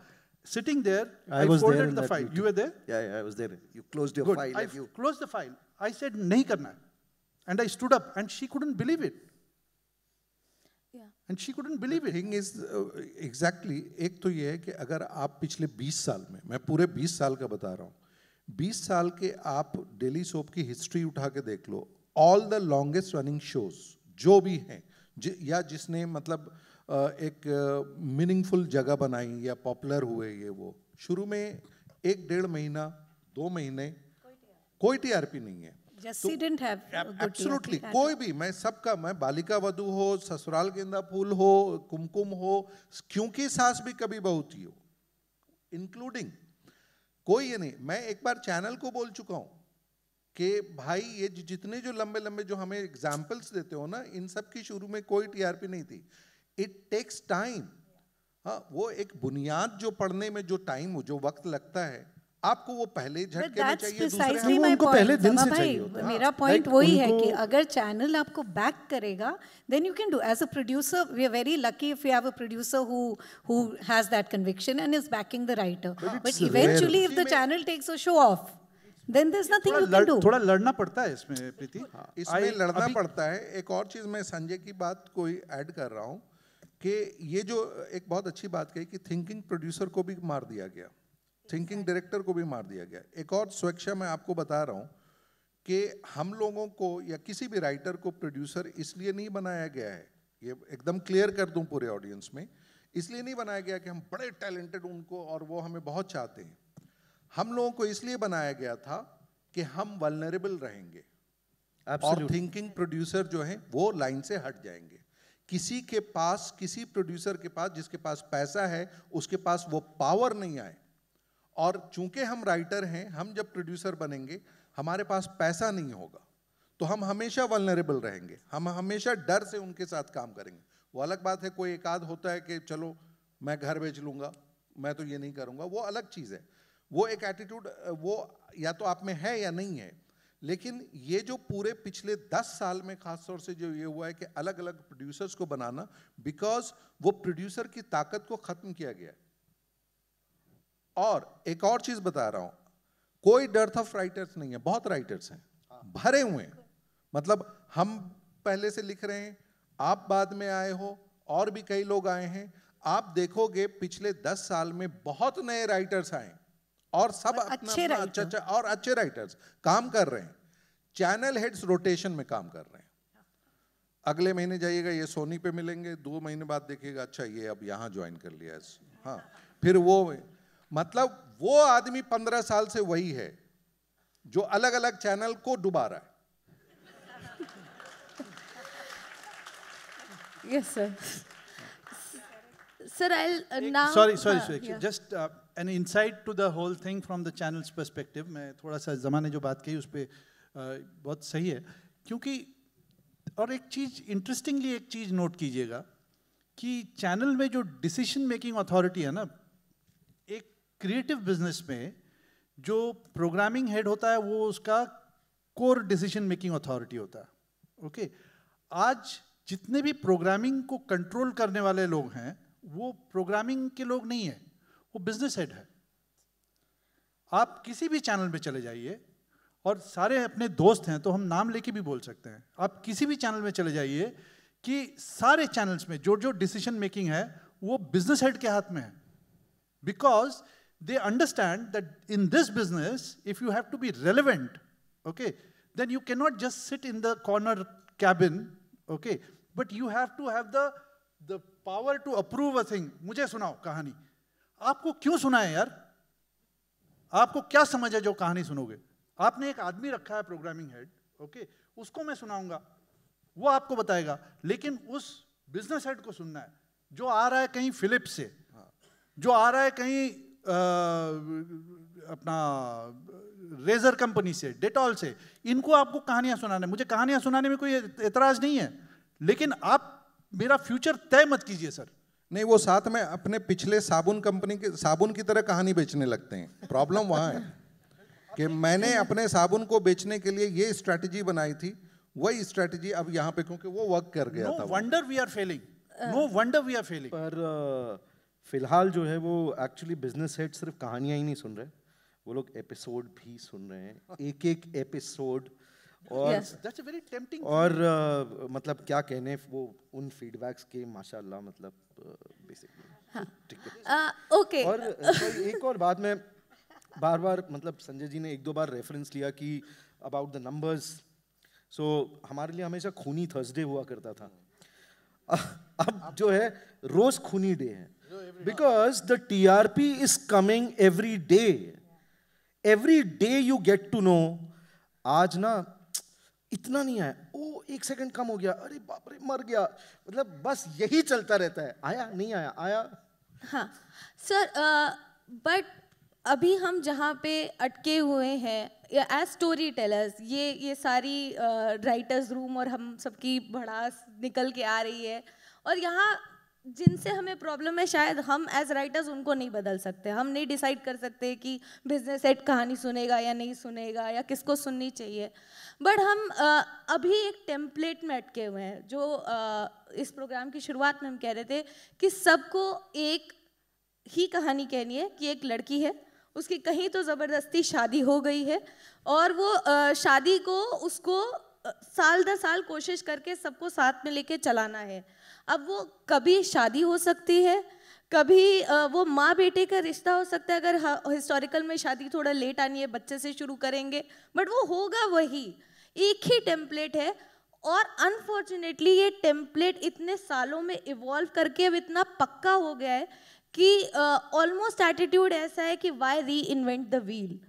sitting there, I, I was there in the file. Meeting. You were there? Yeah, yeah, I was there. You closed your Good. file. I you... closed the file. I said, nahi karna. And I stood up, and she couldn't believe it. And she couldn't believe thing is exactly एक तो ये है कि अगर आप पिछले 20 साल में मैं पूरे 20 साल का बता रहा हूँ 20 साल के आप डेली सोप की हिस्ट्री उठा के देख लो all the longest running shows जो भी हैं जि, या जिसने मतलब एक मीनिंगफुल जगह बनाई या पॉपुलर हुए ये वो शुरू में एक डेढ़ महीना दो महीने कोई टीआरपी नहीं है yes, तो didn't have कोई भी मैं सबका मैं बालिका वधु हो ससुराल गेंदा फूल हो कुमकुम हो क्योंकि सास भी कभी बहुती हो इंक्लूडिंग कोई ये नहीं मैं एक बार चैनल को बोल चुका हूं कि भाई ये जितने जो लंबे लंबे जो हमें एग्जांपल्स देते हो ना इन सब की शुरू में कोई टीआरपी नहीं थी इट टेक्स टाइम हाँ वो एक बुनियाद जो पढ़ने में जो टाइम जो वक्त लगता है आपको वो पहले झटके चाहिए उनको पहले दिन से चाहिए होता मेरा पॉइंट हाँ, वही है कि अगर चैनल आपको बैक करेगा then you can do as a producer we are very lucky if you have a producer who who has that conviction and is backing the writer but eventually if the channel takes a show off then there is nothing you can do थोड़ा लड़ना पड़ता है इसमें प्रीति हाँ, हाँ, इसमें लड़ना पड़ता है एक और चीज मैं संजय की बात कोई ऐड कर रहा हूं कि ये जो एक बहुत अच्छी बात कही कि थिंकिंग प्रोड्यूसर को भी मार दिया गया थिंकिंग डायरेक्टर को भी मार दिया गया एक और स्वेच्छा मैं आपको बता रहा हूँ कि हम लोगों को या किसी भी राइटर को प्रोड्यूसर इसलिए नहीं बनाया गया है ये एकदम क्लियर कर दूं पूरे ऑडियंस में इसलिए नहीं बनाया गया कि हम बड़े टैलेंटेड उनको और वो हमें बहुत चाहते हैं हम लोगों को इसलिए बनाया गया था कि हम वलनरेबल रहेंगे Absolutely. और थिंकिंग प्रोड्यूसर जो है वो लाइन से हट जाएंगे किसी के पास किसी प्रोड्यूसर के पास जिसके पास पैसा है उसके पास वो पावर नहीं आए और चूंकि हम राइटर हैं हम जब प्रोड्यूसर बनेंगे हमारे पास पैसा नहीं होगा तो हम हमेशा वलनरेबल रहेंगे हम हमेशा डर से उनके साथ काम करेंगे वो अलग बात है कोई एक आध होता है कि चलो मैं घर बेच लूँगा मैं तो ये नहीं करूँगा वो अलग चीज़ है वो एक एटीट्यूड वो या तो आप में है या नहीं है लेकिन ये जो पूरे पिछले दस साल में खास तौर से जो ये हुआ है कि अलग अलग प्रोड्यूसर्स को बनाना बिकॉज वो प्रोड्यूसर की ताकत को ख़त्म किया गया है और एक और चीज बता रहा हूं कोई डर्थ ऑफ राइटर्स नहीं है बहुत राइटर्स हैं भरे हुए मतलब हम पहले से लिख रहे हैं आप बाद में आए हो और भी कई लोग आए हैं आप देखोगे पिछले दस साल में बहुत नए राइटर्स आए और सब अच्छे अच्छा अच्छा और अच्छे राइटर्स काम कर रहे हैं चैनल हेड्स रोटेशन में काम कर रहे हैं अगले महीने जाइएगा ये सोनी पे मिलेंगे दो महीने बाद देखिएगा अच्छा ये अब यहाँ ज्वाइन कर लिया हाँ फिर वो मतलब वो आदमी पंद्रह साल से वही है जो अलग अलग चैनल को डुबा रहा है yes sir sir I uh, sorry sorry sorry uh, sorry हाँ, yeah. just uh, an insight to the whole मैं थोड़ा सा जमाने जो बात कही उस पर uh, बहुत सही है क्योंकि और एक चीज इंटरेस्टिंगली एक चीज नोट कीजिएगा कि चैनल में जो डिसीजन मेकिंग अथॉरिटी है ना क्रिएटिव बिजनेस में जो प्रोग्रामिंग हेड होता है वो उसका कोर डिसीजन मेकिंग अथॉरिटी होता है ओके okay? आज जितने भी प्रोग्रामिंग को कंट्रोल करने वाले लोग हैं वो प्रोग्रामिंग के लोग नहीं है वो बिजनेस हेड है आप किसी भी चैनल में चले जाइए और सारे अपने दोस्त हैं तो हम नाम लेके भी बोल सकते हैं आप किसी भी चैनल में चले जाइए कि सारे चैनल्स में जो जो डिसीजन मेकिंग है वो बिजनेस हेड के हाथ में है because they understand that in this business, if you have to be relevant, okay, then you cannot just sit in the corner cabin, okay, but you have to have the the power to approve a thing. Mujhe sunao kahani. Aapko kyun sunaye yaar? Aapko kya क्या समझ है जो कहानी सुनोगे आपने एक आदमी रखा है प्रोग्रामिंग हेड ओके उसको मैं सुनाऊंगा वो आपको बताएगा लेकिन उस बिजनेस हेड को सुनना है जो आ रहा है कहीं फिलिप से जो आ रहा है कहीं अपना रेजर कंपनी से डेटॉल से इनको आपको कहानियां सुनाना मुझे कहानियां सुनाने में कोई एतराज नहीं है लेकिन आप मेरा फ्यूचर तय मत कीजिए सर नहीं वो साथ में अपने पिछले साबुन कंपनी के साबुन की तरह कहानी बेचने लगते हैं प्रॉब्लम वहाँ है कि मैंने अपने साबुन को बेचने के लिए ये स्ट्रैटेजी बनाई थी वही स्ट्रैटेजी अब यहाँ पे क्योंकि वो वर्क कर गया no था wonder we are failing no wonder we are failing पर uh... फ़िलहाल जो है वो एक्चुअली बिजनेस हेड सिर्फ कहानियाँ ही नहीं सुन रहे वो लोग एपिसोड भी सुन रहे हैं एक एक एपिसोड और yes. और uh, मतलब क्या कहने वो उन फीडबैक्स के माशाल्लाह मतलब बेसिकली uh, ओके हाँ। uh, okay. और uh, एक और बात में बार बार मतलब संजय जी ने एक दो बार रेफरेंस लिया कि अबाउट द नंबर्स सो हमारे लिए हमेशा खूनी थर्सडे हुआ करता था अब जो है रोज़ खूनी डे है Because the TRP is coming every day. Every day you get to know, आज ना इतना नहीं आया ओ एक सेकंड कम हो गया अरे बाप रे मर गया मतलब बस यही चलता रहता है आया नहीं आया आया सर हाँ। बट uh, अभी हम जहाँ पे अटके हुए हैं एज स्टोरी टेलर्स ये ये सारी राइटर्स uh, रूम और हम सबकी भड़ास निकल के आ रही है और यहाँ जिनसे हमें प्रॉब्लम है शायद हम एज राइटर्स उनको नहीं बदल सकते हम नहीं डिसाइड कर सकते कि बिजनेस एट कहानी सुनेगा या नहीं सुनेगा या किसको सुननी चाहिए बट हम अभी एक टेम्पलेट में अटके हुए हैं जो इस प्रोग्राम की शुरुआत में हम कह रहे थे कि सबको एक ही कहानी कहनी है कि एक लड़की है उसकी कहीं तो ज़बरदस्ती शादी हो गई है और वो शादी को उसको साल दर साल कोशिश करके सबको साथ में लेके चलाना है अब वो कभी शादी हो सकती है कभी वो माँ बेटे का रिश्ता हो सकता है अगर हिस्टोरिकल में शादी थोड़ा लेट आनी है बच्चे से शुरू करेंगे बट वो होगा वही एक ही टेम्पलेट है और अनफॉर्चुनेटली ये टेम्पलेट इतने सालों में इवॉल्व करके अब इतना पक्का हो गया है कि ऑलमोस्ट uh, एटीट्यूड ऐसा है कि वाई री इन्वेंट द व्हील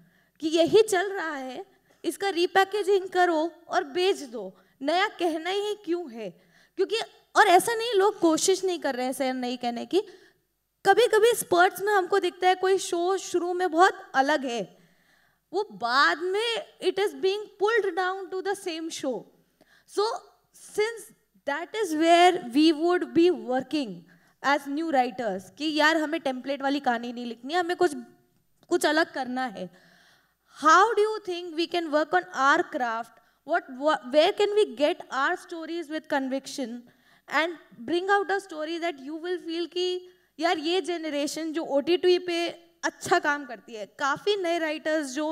कि यही चल रहा है इसका रीपैकेजिंग करो और बेच दो नया कहना ही क्यों है क्योंकि और ऐसा नहीं लोग कोशिश नहीं कर रहे हैं सर नहीं कहने की कभी कभी स्पर्ट्स में हमको दिखता है कोई शो शुरू में बहुत अलग है वो बाद में it is being pulled down to the same show so since that is where we would be working as new writers कि यार हमें टेम्पलेट वाली कहानी नहीं लिखनी हमें कुछ कुछ अलग करना है how do you think we can work on our craft what where can we get our stories stories conviction and bring out a story that you will feel कि यार ये जनरेशन जो ओ टी टी पे अच्छा काम करती है काफ़ी नए राइटर्स जो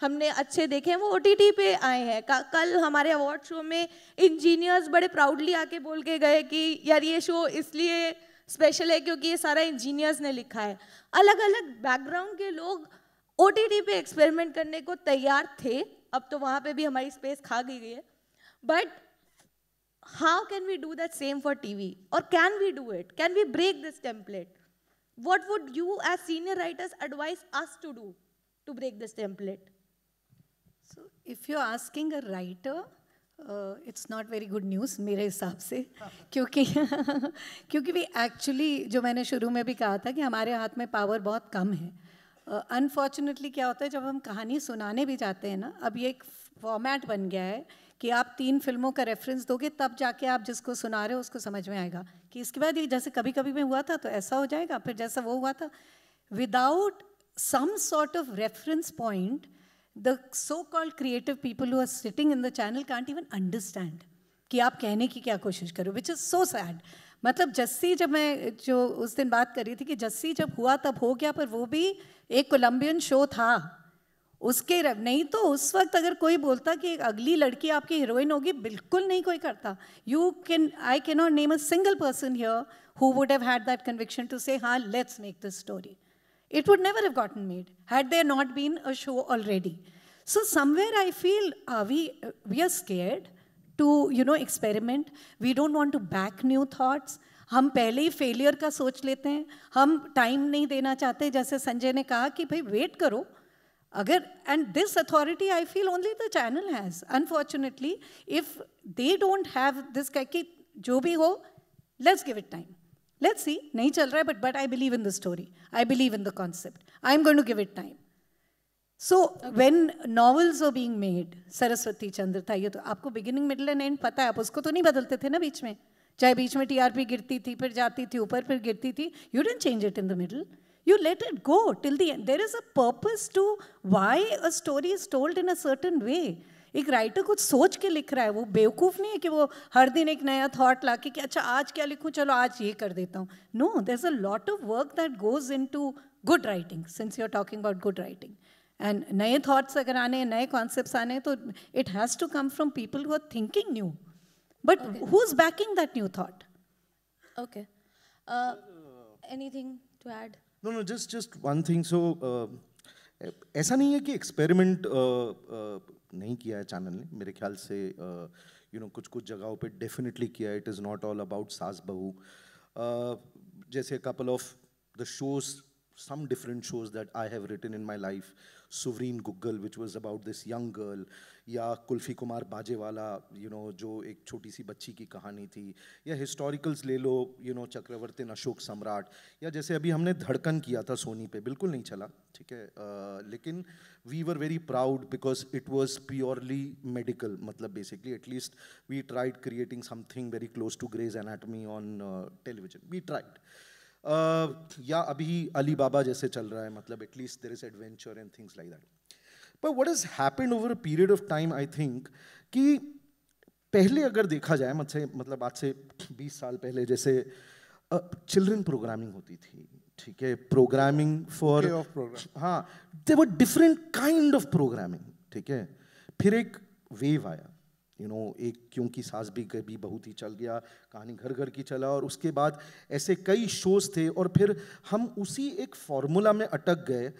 हमने अच्छे देखे हैं वो ओ टी टी पे आए हैं कल हमारे अवार्ड शो में इंजीनियर्स बड़े प्राउडली आके बोल के गए कि यार ये शो इसलिए स्पेशल है क्योंकि ये सारा इंजीनियर्स ने लिखा है अलग अलग बैकग्राउंड के लोग ओ टी टी पे एक्सपेरिमेंट करने को तैयार थे अब तो वहाँ पे भी हमारी स्पेस खा गई है but how can we do that same for TV? Or can we do it? Can we break this template? What would you as senior writers advise us to do to break this template? So if you're asking a writer, it's not very good news मेरे हिसाब से क्योंकि क्योंकि भी एक्चुअली जो मैंने शुरू में भी कहा था कि हमारे हाथ में पावर बहुत कम है अनफॉर्चुनेटली uh, क्या होता है जब हम कहानी सुनाने भी जाते हैं ना अब ये एक फॉर्मेट बन गया है कि आप तीन फिल्मों का रेफरेंस दोगे तब जाके आप जिसको सुना रहे हो उसको समझ में आएगा कि इसके बाद ये जैसे कभी कभी में हुआ था तो ऐसा हो जाएगा फिर जैसा वो हुआ था without some sort of reference point the so called creative people who are sitting in the channel can't even understand कि आप कहने की क्या कोशिश करो विच इज़ सो सैड मतलब जस्सी जब मैं जो उस दिन बात कर रही थी कि जस्सी जब हुआ तब हो गया पर वो भी एक कोलंबियन शो था उसके रब नहीं तो उस वक्त अगर कोई बोलता कि अगली लड़की आपकी हीरोइन होगी बिल्कुल नहीं कोई करता you can I can not name a single person here who would have had that conviction to say हाँ let's make this story it would never have gotten made had there not been a show already so somewhere I feel are we we are scared to you know experiment we don't want to back new हम पहले ही फेलियर का सोच लेते हैं हम टाइम नहीं देना चाहते जैसे संजय ने कहा कि भाई वेट करो अगर and this authority I feel only the channel has unfortunately if they don't have this कि जो भी हो let's give it time let's see नहीं चल रहा है but but I believe in the story I believe in the concept I am going to give it time so when novels are being made Saraswati Chandra था ये तो आपको बिगिनिंग मिडल एंड एंड पता है आप उसको तो नहीं बदलते थे ना बीच में चाहे बीच में टी आर पी गिरती थी फिर जाती थी ऊपर फिर गिरती थी you didn't change it in the middle You let it go till the end. There is a purpose to why a story is told in a certain way. एक राइटर कुछ सोच के लिख रहा है वो बेवकूफ़ नहीं है कि वो हर दिन एक नया थॉट ला के कि अच्छा आज क्या लिखूं चलो आज ये कर देता हूँ no there is a lot of work that goes into good writing since you are talking about good writing and नए थाट्स अगर आने नए कॉन्सेप्ट आने तो it has to come from people who are thinking new but who is backing that new thought okay anything to add no no just just one thing so ऐसा नहीं है कि एक्सपेरिमेंट uh, uh, नहीं किया है चैनल ने मेरे ख्याल से यू uh, नो कुछ कुछ जगहों पे डेफिनेटली किया it is not all about saas bahu जैसे couple of the shows some different shows that I have written in my life Suvreen Guggal which was about this young girl या कुल्फ़ी कुमार बाजेवाला यू नो जो एक छोटी सी बच्ची की कहानी थी या हिस्टोरिकल्स ले लो यू नो चक्रवर्ती अशोक सम्राट या जैसे अभी हमने धड़कन किया था सोनी पे बिल्कुल नहीं चला ठीक है लेकिन we were very proud because it was purely medical मतलब basically at least we tried creating something very close to Grey's anatomy on television we tried या अभी अली बाबा जैसे चल रहा है मतलब at least there is adventure and things like that पर what is happened over a period of time I think कि पहले अगर देखा जाए मतलब से मतलब आज से 20 साल पहले जैसे चिल्ड्रन uh, प्रोग्रामिंग होती थी ठीक है प्रोग्रामिंग फॉर हाँ they were different kind of programming ठीक है फिर एक वेव आया यू you नो know, एक क्योंकि सास भी कभी बहुत ही चल गया कहानी घर घर की चला और उसके बाद ऐसे कई शोज थे और फिर हम उसी एक फॉर्मूला में अटक गए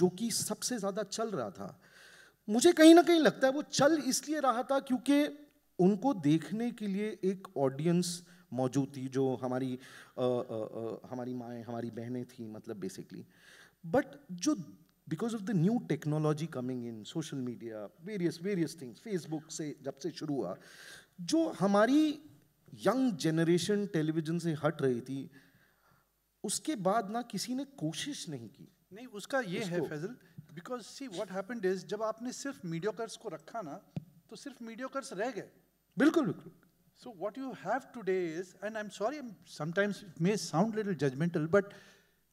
जो कि सबसे ज़्यादा चल रहा था मुझे कहीं ना कहीं लगता है वो चल इसलिए रहा था क्योंकि उनको देखने के लिए एक ऑडियंस मौजूद थी जो हमारी आ, आ, आ, हमारी माएँ हमारी बहनें थी मतलब बेसिकली बट जो because of the new technology coming in social media various various things Facebook से जब से शुरू हुआ जो हमारी यंग जनरेशन टेलीविज़न से हट रही थी उसके बाद ना किसी ने कोशिश नहीं की नहीं उसका ये है Faizal because see what happened is जब आपने सिर्फ मीडियोकर्स को रखा ना तो सिर्फ मीडियोकर्स रह गए बिल्कुल बिल्कुल so what you have today is and I am sorry sometimes may sound little judgemental but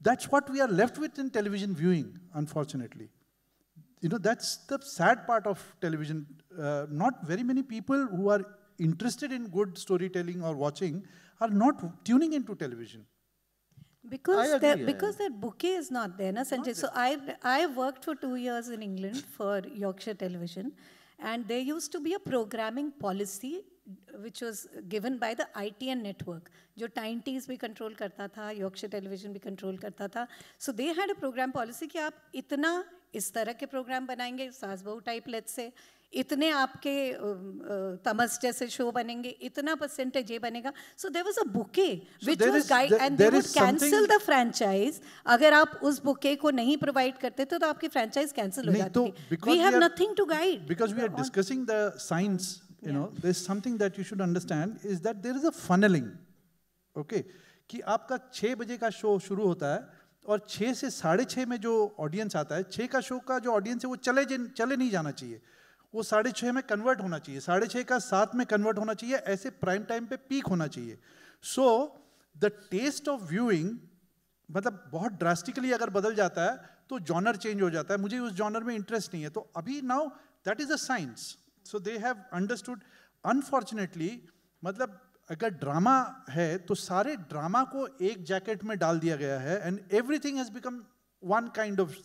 that's what we are left with in television viewing unfortunately you know that's the sad part of television uh, not very many people who are interested in good storytelling or watching are not tuning into television because that, because bouquet is not there, na, Sanjay. Not so I, I worked for two years in England for Yorkshire Television. And there used to be a programming policy which was given by the ITN network. Jo nineties Tees control karta tha, Yorkshire Television bhi control karta tha. So they had a program policy ki aap itna is tarah ke program banayenge, Sazbow type let's say. इतने आपके तमस जैसे शो बनेंगे इतना परसेंटेज ये बनेगा so there was a bouquet which was guide and there would cancel the franchise अगर आप उस बुके को नहीं प्रोवाइड करते तो, तो आपकी फ्रेंचाइज कैंसिल हो जाती है we have nothing to guide because we are discussing the science you know there is something that you should understand is that there is a funnelling okay कि आपका छः बजे का शो शुरू होता है और छः से साढ़े छः में जो ऑडियंस आता है छः का शो का जो ऑडियंस है वो चले चले नहीं जाना चाहिए वो साढ़े छः में कन्वर्ट होना चाहिए साढ़े छः का सात में कन्वर्ट होना चाहिए ऐसे प्राइम टाइम पे पीक होना चाहिए so the taste of viewing मतलब बहुत ड्रास्टिकली अगर बदल जाता है तो जॉनर चेंज हो जाता है मुझे उस जॉनर में इंटरेस्ट नहीं है तो अभी now that is a science so they have understood unfortunately मतलब अगर ड्रामा है तो सारे ड्रामा को एक जैकेट में डाल दिया गया है and everything has become one kind of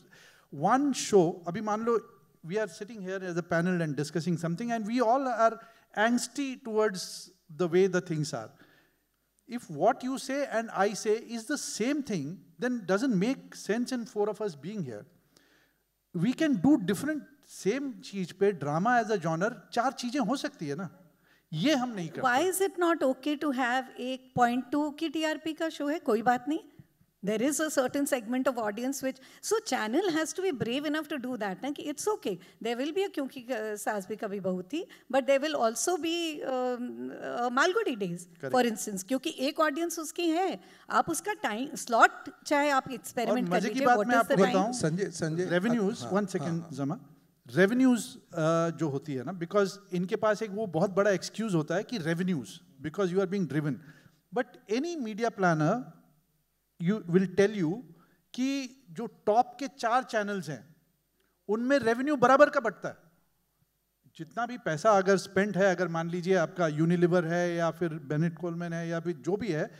one show अभी मान लो we are sitting here as a panel and discussing something, and we all are angsty towards the way the things are. If what you say and I say is the same thing, then doesn't make sense in four of us being here. We can do different same. चीज पे drama as a genre, चार चीजें हो सकती है ना ये हम नहीं करते why is it not okay to have एक पॉइंट कोई बात नहीं there is a certain segment of audience which so channel has to be brave enough to do that na ki it's okay there will be a kyunki uh, saas bhi kabhi bahu thi but there will also be um, uh, malgudi days Correct. for instance kyunki ek audience uski hai aap uska time slot chahe aap experiment kar लीजिए what is the time Sanjay Sanjay revenues one second जमा रेवेन्यूज जो होती है ना बिकॉज इनके पास एक वो बहुत बड़ा एक्सक्यूज होता है कि revenues because you are being driven but any media planner you will tell you कि जो टॉप के चार चैनल्स हैं उनमें रेवेन्यू बराबर का बटता है जितना भी पैसा अगर स्पेंड है अगर मान लीजिए आपका यूनिलिवर है या फिर बेनेट कोलमैन है या फिर जो भी है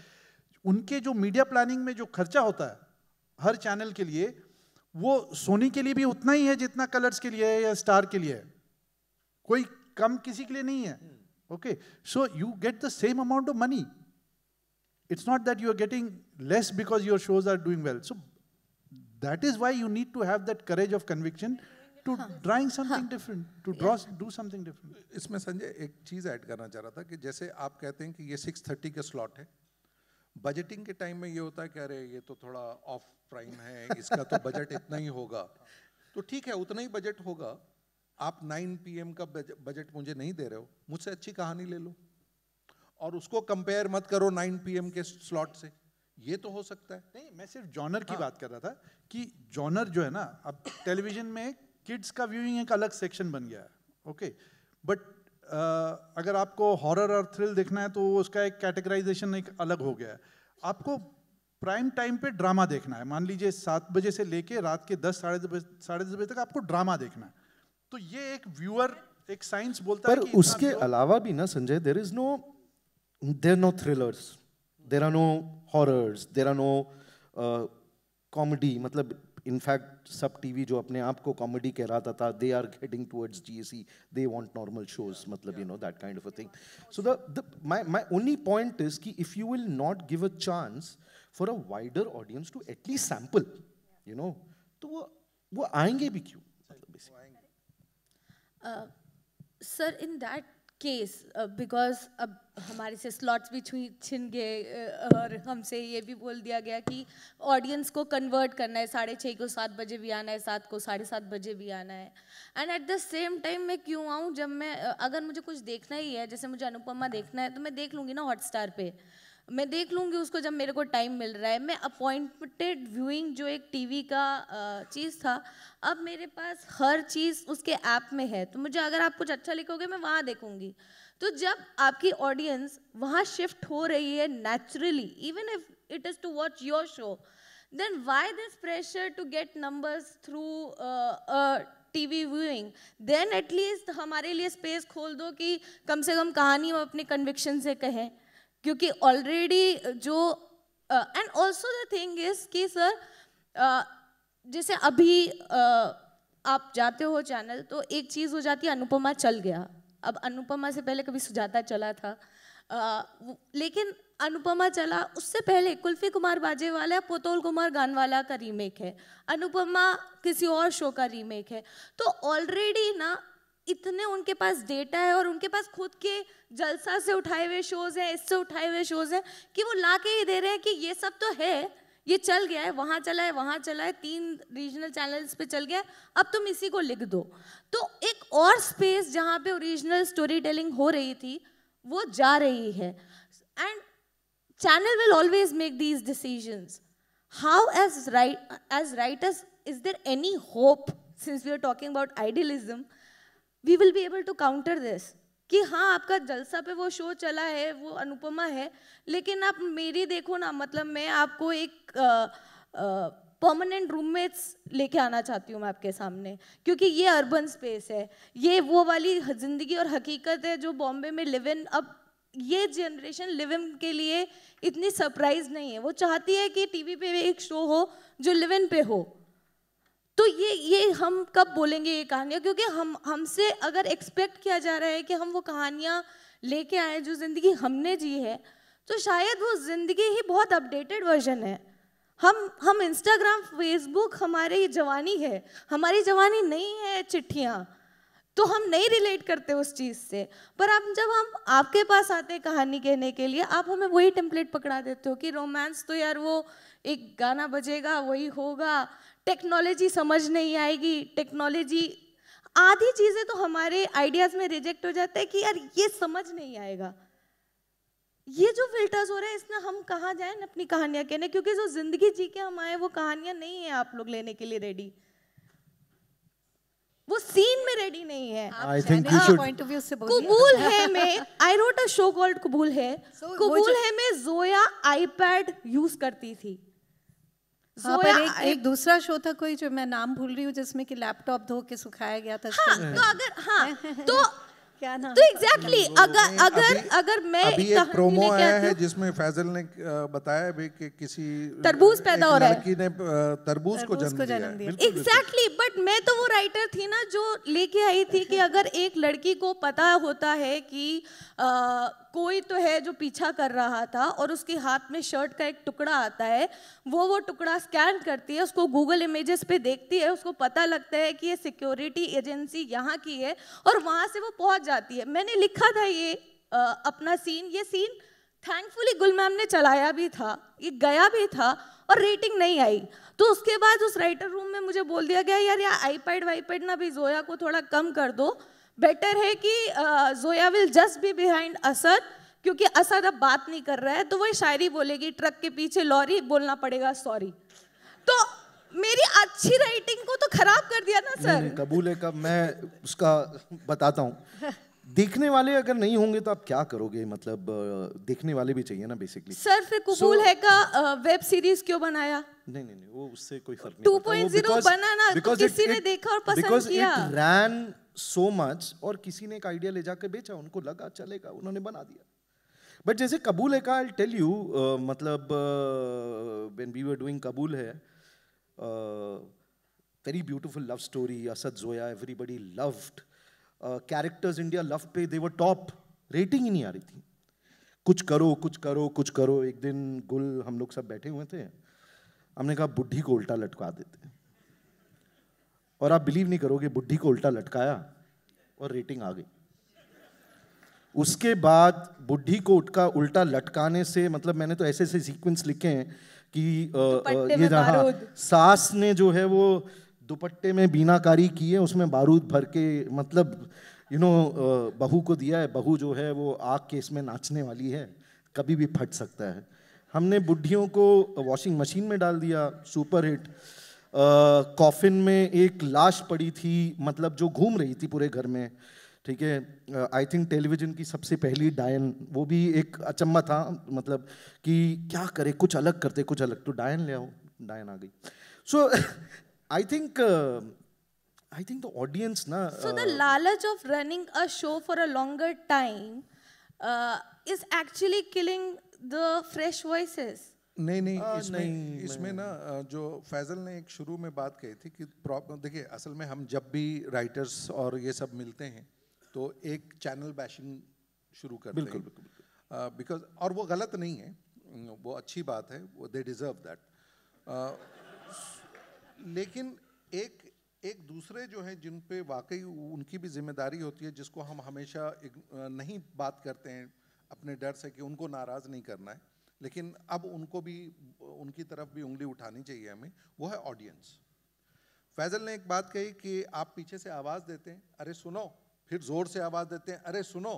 उनके जो मीडिया प्लानिंग में जो खर्चा होता है हर चैनल के लिए वो सोनी के लिए भी उतना ही है जितना कलर्स के लिए है या स्टार के लिए है कोई कम किसी के लिए नहीं है okay so you get the same amount of money It's not that you are getting less because your shows are doing well. So that is why you need to have that courage of conviction to trying something different, to draw, do something different. इसमें संजय एक चीज़ ऐड करना चाह रहा था कि जैसे आप कहते हैं कि ये 6:30 का स्लॉट है बजटिंग के टाइम में ये होता है कि अरे ये तो थोड़ा ऑफ प्राइम है इसका तो बजट इतना ही होगा तो ठीक है उतना ही बजट होगा आप 9 पीएम का बजट मुझे नहीं दे रहे हो मुझसे अच्छी कहानी ले लो और उसको कंपेयर मत करो 9 पीएम के स्लॉट से ये तो हो सकता है नहीं मैं सिर्फ जॉनर की हाँ। बात कर रहा था कि जॉनर जो है ना अब टेलीविजन में किड्स का व्यूइंग एक अलग सेक्शन बन गया है ओके बट अगर आपको हॉरर और थ्रिल देखना है तो उसका एक कैटेगराइजेशन एक अलग हो गया है आपको प्राइम टाइम पे ड्रामा देखना है मान लीजिए सात बजे से लेके रात के दस साढ़े साढ़े दस बजे तक आपको ड्रामा देखना है तो ये एक व्यूअर एक साइंस बोलता पर है उसके अलावा भी ना Sanjay there is no there are no thrillers. There are no horrors. There are no uh, comedy. Matlab, in fact, sub TV, jo apne aapko comedy ke they are heading towards GAC. They want normal shows, yeah. Matlab, you know, that kind of a thing. So my, only point is ki if you will not give a chance for a wider audience to at least sample, you know, to wo aayenge bhi kyun? sir, in that case because uh, अब हमारे से स्लॉट्स भी छू छिन गए और हमसे ये भी बोल दिया गया कि ऑडियंस को कन्वर्ट करना है साढ़े छः को सात बजे भी आना है सात को साढ़े सात बजे भी आना है and at the same time मैं क्यों आऊँ जब मैं अगर मुझे कुछ देखना ही है जैसे मुझे अनुपमा देखना है तो मैं देख लूँगी ना हॉट स्टार पर मैं देख लूँगी उसको जब मेरे को टाइम मिल रहा है मैं अपॉइंटेड व्यूइंग जो एक टीवी का चीज़ था अब मेरे पास हर चीज़ उसके ऐप में है तो मुझे अगर आप कुछ अच्छा लिखोगे मैं वहाँ देखूँगी तो जब आपकी ऑडियंस वहाँ शिफ्ट हो रही है naturally even if it is to watch your show then why this pressure to get numbers through T V viewing then at least हमारे लिए स्पेस खोल दो कि कम से कम कहानी हम अपने कन्विक्शन से कहें क्योंकि ऑलरेडी जो and also the thing is कि सर जैसे अभी uh, आप जाते हो चैनल तो एक चीज़ हो जाती है अनुपमा चल गया अब अनुपमा से पहले कभी सुजाता चला था uh, लेकिन अनुपमा चला उससे पहले कुल्फी कुमार बाजे वाला पोतोल कुमार गानवाला का रीमेक है अनुपमा किसी और शो का रीमेक है तो ऑलरेडी ना इतने उनके पास डेटा है और उनके पास खुद के जलसा से उठाए हुए शोज़ हैं इससे उठाए हुए शोज़ हैं कि वो ला के ही दे रहे हैं कि ये सब तो है ये चल गया है वहाँ चला है वहाँ चला है तीन रीजनल चैनल्स पे चल गया है अब तुम इसी को लिख दो तो एक और स्पेस जहाँ पे ओरिजिनल स्टोरी टेलिंग हो रही थी वो जा रही है and channel will always make these decisions how as right as writers is there any hope since we are talking about idealism we will be able to counter this कि हाँ आपका जलसा पे वो शो चला है वो अनुपमा है लेकिन आप मेरी देखो ना मतलब मैं आपको एक परमानेंट रूममेट्स लेके आना चाहती हूँ मैं आपके सामने क्योंकि ये अर्बन स्पेस है ये वो वाली ज़िंदगी और हकीकत है जो बॉम्बे में लिव इन अब ये जनरेशन लिव इन के लिए इतनी सरप्राइज नहीं है वो चाहती है कि टीवी पे एक शो हो जो लिव इन पे हो तो ये ये हम कब बोलेंगे ये कहानियाँ क्योंकि हम हमसे अगर एक्सपेक्ट किया जा रहा है कि हम वो कहानियाँ लेके आए जो ज़िंदगी हमने जी है तो शायद वो ज़िंदगी ही बहुत अपडेटेड वर्जन है हम हम इंस्टाग्राम फेसबुक हमारी जवानी है हमारी जवानी नहीं है चिट्ठियाँ तो हम नहीं रिलेट करते उस चीज़ से पर आप जब हम आपके पास आते हैं कहानी कहने के लिए आप हमें वही टेम्पलेट पकड़ा देते हो कि रोमांस तो यार वो एक गाना बजेगा वही होगा टेक्नोलॉजी समझ नहीं आएगी टेक्नोलॉजी आधी चीज़ें तो हमारे आइडियाज़ में रिजेक्ट हो जाता है कि यार ये समझ नहीं आएगा ये जो फिल्टर्स हो रहे हैं इसमें हम कहाँ जाएं अपनी कहानियाँ कहने क्योंकि जो जिंदगी जी के हम आए वो कहानियाँ नहीं है आप लोग लेने के लिए रेडी वो सीन में रेडी नहीं है कबूल है मैं I wrote a show called Qubool Hai Qubool Hai मैं जोया आईपैड यूज करती थी हाँ, पर एक, एक दूसरा शो था कोई जो मैं नाम भूल रही हूँ जिसमें कि लैपटॉप धो के सुखाया गया था हाँ, तो अगर हाँ तो क्या नाम तो एग्जैक्टली exactly, अगर अगर अभी, अगर मैं अभी एक प्रोमो आया है जिसमें फैजल ने बताया भी कि किसी तरबूज पैदा हो रहा है लड़की ने तरबूज को जन्म दिया एग्जैक्टली बट मैं तो वो राइटर थी ना जो लेके आई थी कि अगर एक लड़की को पता होता है कि कोई तो है जो पीछा कर रहा था और उसके हाथ में शर्ट का एक टुकड़ा आता है वो वो टुकड़ा स्कैन करती है उसको गूगल इमेजेस पे देखती है उसको पता लगता है कि ये सिक्योरिटी एजेंसी यहाँ की है और वहाँ से वो पहुँच जाती है मैंने लिखा था ये आ, अपना सीन ये सीन थैंकफुली गुल मैम ने चलाया भी था ये गया भी था और रेटिंग नहीं आई तो उसके बाद उस राइटर रूम में मुझे बोल दिया गया यार यार आईपैड वाईपैड ना भी जोया को थोड़ा कम कर दो बेटर है कि Zoya will just be behind Asad क्योंकि असद अब बात नहीं कर रहा है तो वो शायरी बोलेगी ट्रक के पीछे लॉरी बोलना पड़ेगा सॉरी तो मेरी अच्छी राइटिंग को तो खराब कर दिया ना सर कबूल है कब मैं उसका बताता हूँ देखने वाले अगर नहीं होंगे तो आप क्या करोगे मतलब देखने वाले भी चाहिए ना बेसिकली सर फिर कबूल so, है का वेब सीरीज क्यों बनाया नहीं नहीं नहीं वो उससे कोई फर्क नहीं 2.0 बना ना तो किसी it, ने देखा और पसंद किया because it ran so much और किसी ने एक आइडिया ले जाकर बेचा उनको लगा चलेगा उन्होंने बना दिया बट जैसे कबूल है का टेल यू मतलब when we were doing Qubool Hai very beautiful love story Asad Zoya everybody loved characters India love पे देवर टॉप रेटिंग ही नहीं आ रही थी कुछ करो कुछ करो कुछ करो एक दिन गुल हम लोग सब बैठे हुए थे हमने कहा बुढ़ी को उल्टा लटका देते और आप बिलीव नहीं करोगे बुढ़ी को उल्टा लटकाया और रेटिंग आ गई उसके बाद बुढ़ी को उठका उल्टा लटकाने से मतलब मैंने तो ऐसे ऐसे सीक्वेंस लिखे हैं कि ये जहाँ सास ने जो है वो दुपट्टे में बीनाकारी की है उसमें बारूद भर के मतलब यू नो बहू को दिया है बहू जो है वो आग के इसमें नाचने वाली है कभी भी फट सकता है हमने बुढ़ियों को वॉशिंग मशीन में डाल दिया सुपर हिट कॉफिन में एक लाश पड़ी थी मतलब जो घूम रही थी पूरे घर में ठीक है आई थिंक टेलीविज़न की सबसे पहली डायन वो भी एक अचम्मा था मतलब कि क्या करे कुछ अलग करते कुछ अलग तो डायन ले आओ डायन आ गई so I think I think the audience ना so the lalach of running a show for a longer time is actually killing the fresh voices नहीं नहीं आ, इसमें नहीं, इसमें ना जो फैजल ने एक शुरू में बात कही थी कि प्रॉब्लम देखिए असल में हम जब भी राइटर्स और ये सब मिलते हैं तो एक चैनल बैशिंग शुरू करते बिल्कुल, हैं बिल्कुल बिल्कुल बिकॉज uh, और वो गलत नहीं है वो अच्छी बात है वो दे डिज़र्व दैट लेकिन एक एक दूसरे जो हैं जिन पे वाकई उनकी भी जिम्मेदारी होती है जिसको हम हमेशा नहीं बात करते हैं अपने डर से कि उनको नाराज़ नहीं करना है लेकिन अब उनको भी उनकी तरफ भी उंगली उठानी चाहिए हमें वो है ऑडियंस फैजल ने एक बात कही कि आप पीछे से आवाज़ देते हैं अरे सुनो फिर ज़ोर से आवाज़ देते हैं अरे सुनो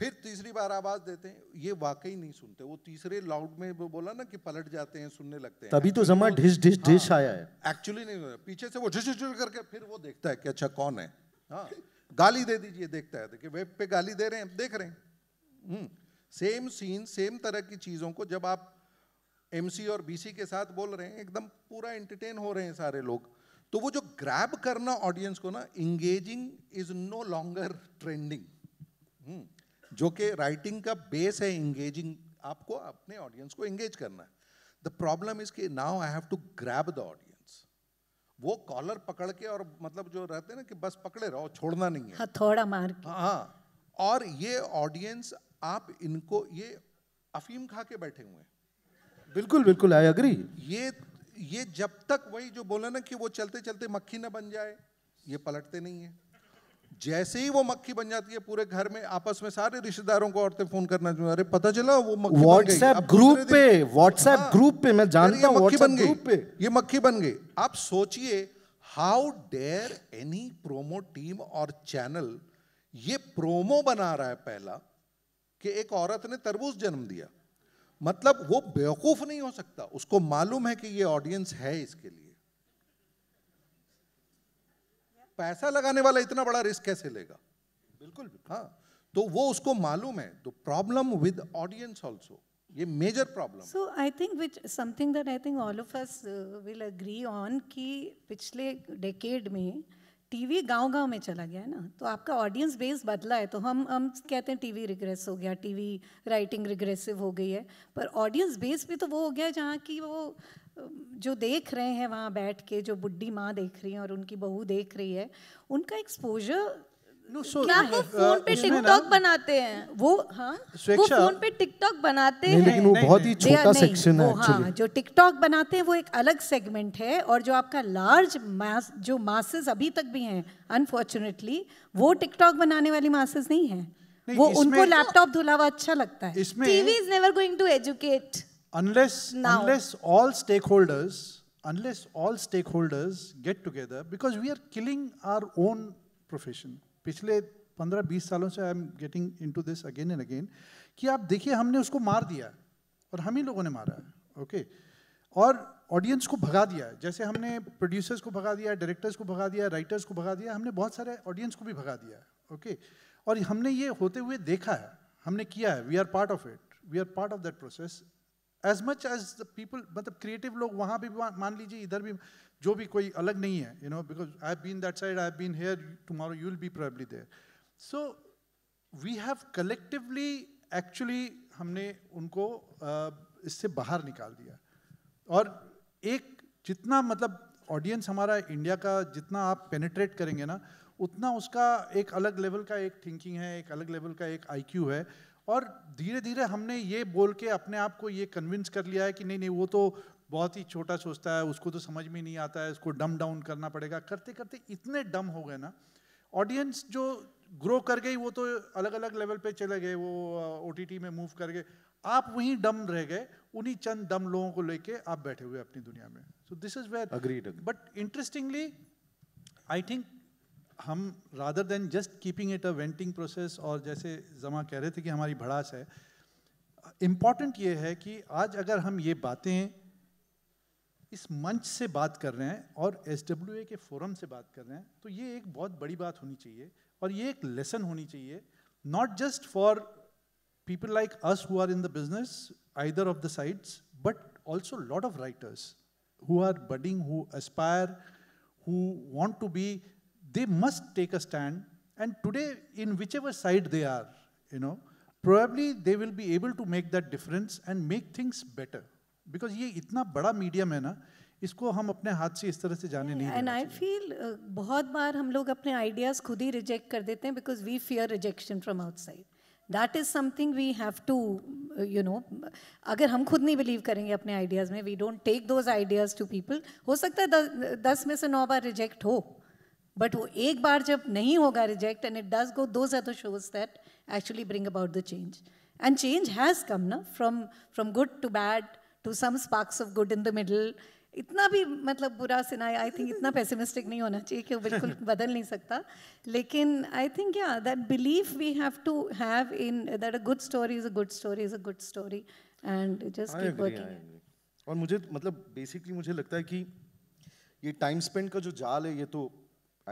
फिर तीसरी बार आवाज़ देते हैं ये वाकई नहीं सुनते वो तीसरे लाउड में बोला ना कि पलट जाते हैं सुनने लगते हैं तभी तो जमा ढिस ढिस ढिस हाँ, आया है एक्चुअली नहीं सुना पीछे से वो ढिस ढिस करके फिर वो देखता है कि अच्छा कौन है हाँ गाली दे दीजिए देखता है देखिए वेब पे गाली दे रहे हैं देख रहे हैं हम्म, सेम सीन सेम तरह की चीज़ों को जब आप एमसी और बीसी के साथ बोल रहे हैं एकदम पूरा एंटरटेन हो रहे हैं सारे लोग तो वो जो ग्रैब करना ऑडियंस को ना engaging is no longer trending जो कि राइटिंग का बेस है इंगेजिंग आपको अपने ऑडियंस को एंगेज करना है द प्रॉब्लम इज कि now I have to grab the audience वो कॉलर पकड़ के और मतलब जो रहते हैं ना कि बस पकड़े रहो छोड़ना नहीं है हाँ, थोड़ा मार हाँ और ये ऑडियंस आप इनको ये अफीम खा के बैठे हुए हैं बिल्कुल बिल्कुल आई अग्री ये ये जब तक वही जो बोला ना कि वो चलते चलते मक्खी ना बन जाए ये पलटते नहीं है जैसे ही वो मक्खी बन जाती है पूरे घर में आपस में सारे रिश्तेदारों को औरतें फोन करना चाहिए अरे पता चला वो मक्खी व्हाट्सएप ग्रुप पे व्हाट्सएप ग्रुप पे मैं जानता हूँ मक्खी बन गई ये मक्खी बन गई आप सोचिए how dare any promo team और चैनल ये प्रोमो बना रहा है पहला कि एक औरत ने तरबूज जन्म दिया मतलब वो बेवकूफ नहीं हो सकता उसको मालूम है कि ये ऑडियंस है इसके लिए पैसा लगाने वाला इतना बड़ा रिस्क कैसे लेगा बिल्कुल हाँ तो वो उसको मालूम है तो प्रॉब्लम विद ऑडियंस ऑल्सो ये major problem so I think which something that I think all of us will agree on कि पिछले डेकेड में टीवी गांव-गांव में चला गया है ना तो आपका ऑडियंस बेस बदला है तो हम हम कहते हैं टीवी रिग्रेस हो गया टीवी राइटिंग रिग्रेसिव हो गई है पर ऑडियंस बेस भी तो वो हो गया जहाँ की वो जो देख रहे हैं वहाँ बैठ के जो बुढ़ी माँ देख रही हैं और उनकी बहू देख रही है उनका एक्सपोजर No, so क्या uh, वो uh, फोन पे टिकटॉक बनाते हैं वो हाँ वो फोन पे टिकटॉक बनाते हैं लेकिन वो बहुत ही छोटा सेक्शन है हाँ जो टिकटॉक बनाते हैं वो एक अलग सेगमेंट है और जो आपका लार्ज मास जो मासेस अभी तक भी हैं अनफॉर्चुनेटली वो टिकटॉक बनाने वाली मासेस नहीं है वो उनको लैपटॉप धुला हुआ अच्छा लगता है TV is never going to educate unless all stakeholders get together because we are killing our own profession पिछले पंद्रह बीस सालों से I am getting into this again and again कि आप देखिए हमने उसको मार दिया और हम ही लोगों ने मारा है ओके और ऑडियंस को भगा दिया जैसे हमने प्रोड्यूसर्स को भगा दिया डायरेक्टर्स को भगा दिया राइटर्स को भगा दिया हमने बहुत सारे ऑडियंस को भी भगा दिया ओके और हमने ये होते हुए देखा है हमने किया है we are part of it we are part of that process as much as the people मतलब क्रिएटिव लोग वहाँ भी मान लीजिए इधर भी जो भी कोई अलग नहीं है you know because I been that side I been here tomorrow you will be probably there so we have collectively actually हमने उनको इससे बाहर निकाल दिया और एक जितना मतलब ऑडियंस हमारा इंडिया का जितना आप पेनिट्रेट करेंगे ना उतना उसका एक अलग लेवल का एक थिंकिंग है एक अलग लेवल का एक आई है और धीरे धीरे हमने ये बोल के अपने आप को ये कन्विंस कर लिया है कि नहीं नहीं वो तो बहुत ही छोटा सोचता है उसको तो समझ में नहीं आता है उसको डम डाउन करना पड़ेगा करते करते इतने डम हो गए ना ऑडियंस जो ग्रो कर गई वो तो अलग अलग लेवल पे चले गए वो ओ में मूव कर गए आप वहीं डम रह गए उन्हीं चंद डम लोगों को लेके आप बैठे हुए अपनी दुनिया में so this is we're agreed but interestingly I think हम rather than just keeping it a venting process और जैसे जमा कह रहे थे कि हमारी भड़ास है इम्पॉर्टेंट ये है कि आज अगर हम ये बातें इस मंच से बात कर रहे हैं और एस डब्ल्यू ए के फोरम से बात कर रहे हैं तो ये एक बहुत बड़ी बात होनी चाहिए और ये एक लेसन होनी चाहिए not just for people like us who are in the business either of the sides but also lot of writers who are budding who aspire who want to be they must take a stand and today in which ever side they are you know probably they will be able to make that difference and make things better because ये इतना बड़ा मीडियम है ना इसको हम अपने हाथ से इस तरह से जाने नहीं एंड आई फील बहुत बार हम लोग अपने आइडियाज़ खुद ही रिजेक्ट कर देते हैं because we fear rejection from outside that is something we have to you know अगर हम खुद नहीं बिलीव करेंगे अपने आइडियाज़ में we don't take those ideas to people हो सकता है दस, दस में से नौ बार रिजेक्ट हो बट वो एक बार जब नहीं होगा reject and it does go those are the shows that actually bring about the change and change has come ना from from good to bad to some sparks of good in the middle इतना भी मतलब बुरा सिनाया आई थिंक इतना पेसिमिस्टिक नहीं होना चाहिए कि वो बिल्कुल बदल नहीं सकता लेकिन आई थिंक या that believe we have to have in that a good story is a good story is a good story and just keep working और मुझे मतलब बेसिकली मुझे लगता है कि ये टाइम स्पेंड का जो जाल है ये तो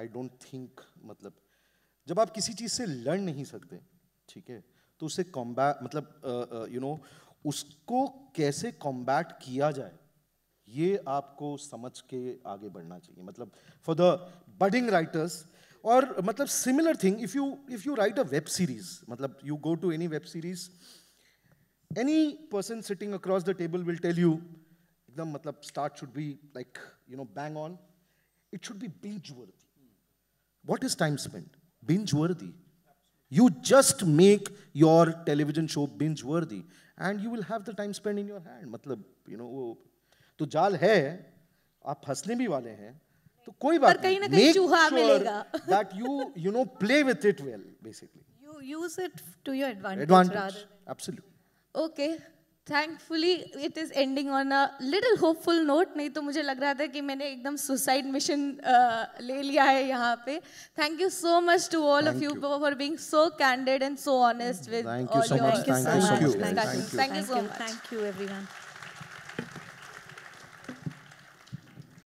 आई डोंट थिंक मतलब जब आप किसी चीज़ से लड़ नहीं सकते ठीक है तो उसे कॉम्बैट मतलब you uh, know uh, you know, उसको कैसे कॉम्बैट किया जाए ये आपको समझ के आगे बढ़ना चाहिए मतलब फॉर द बडिंग राइटर्स और मतलब similar thing if you if you write a web series मतलब you go to any web series any person sitting across the table will tell you एकदम मतलब start should be like you know bang on it should be binge worthy what is time spend binge worthy You just make your television show binge worthy and you will have the time spent in your hand. मतलब you know वो तो जाल है आप फंसने भी वाले हैं तो कोई बात नहीं make कहीं चूहा मिलेगा that you you know play with it well basically. You use it to your advantage. Advantage. Rather Absolutely. Okay. Thankfully it is ending on a little hopeful note नहीं तो मुझे लग रहा था कि मैंने एकदम सुसाइड मिशन uh, ले लिया है यहाँ पे thank you so much to all of you for being so candid and so honest with thank you thank you so much thank you everyone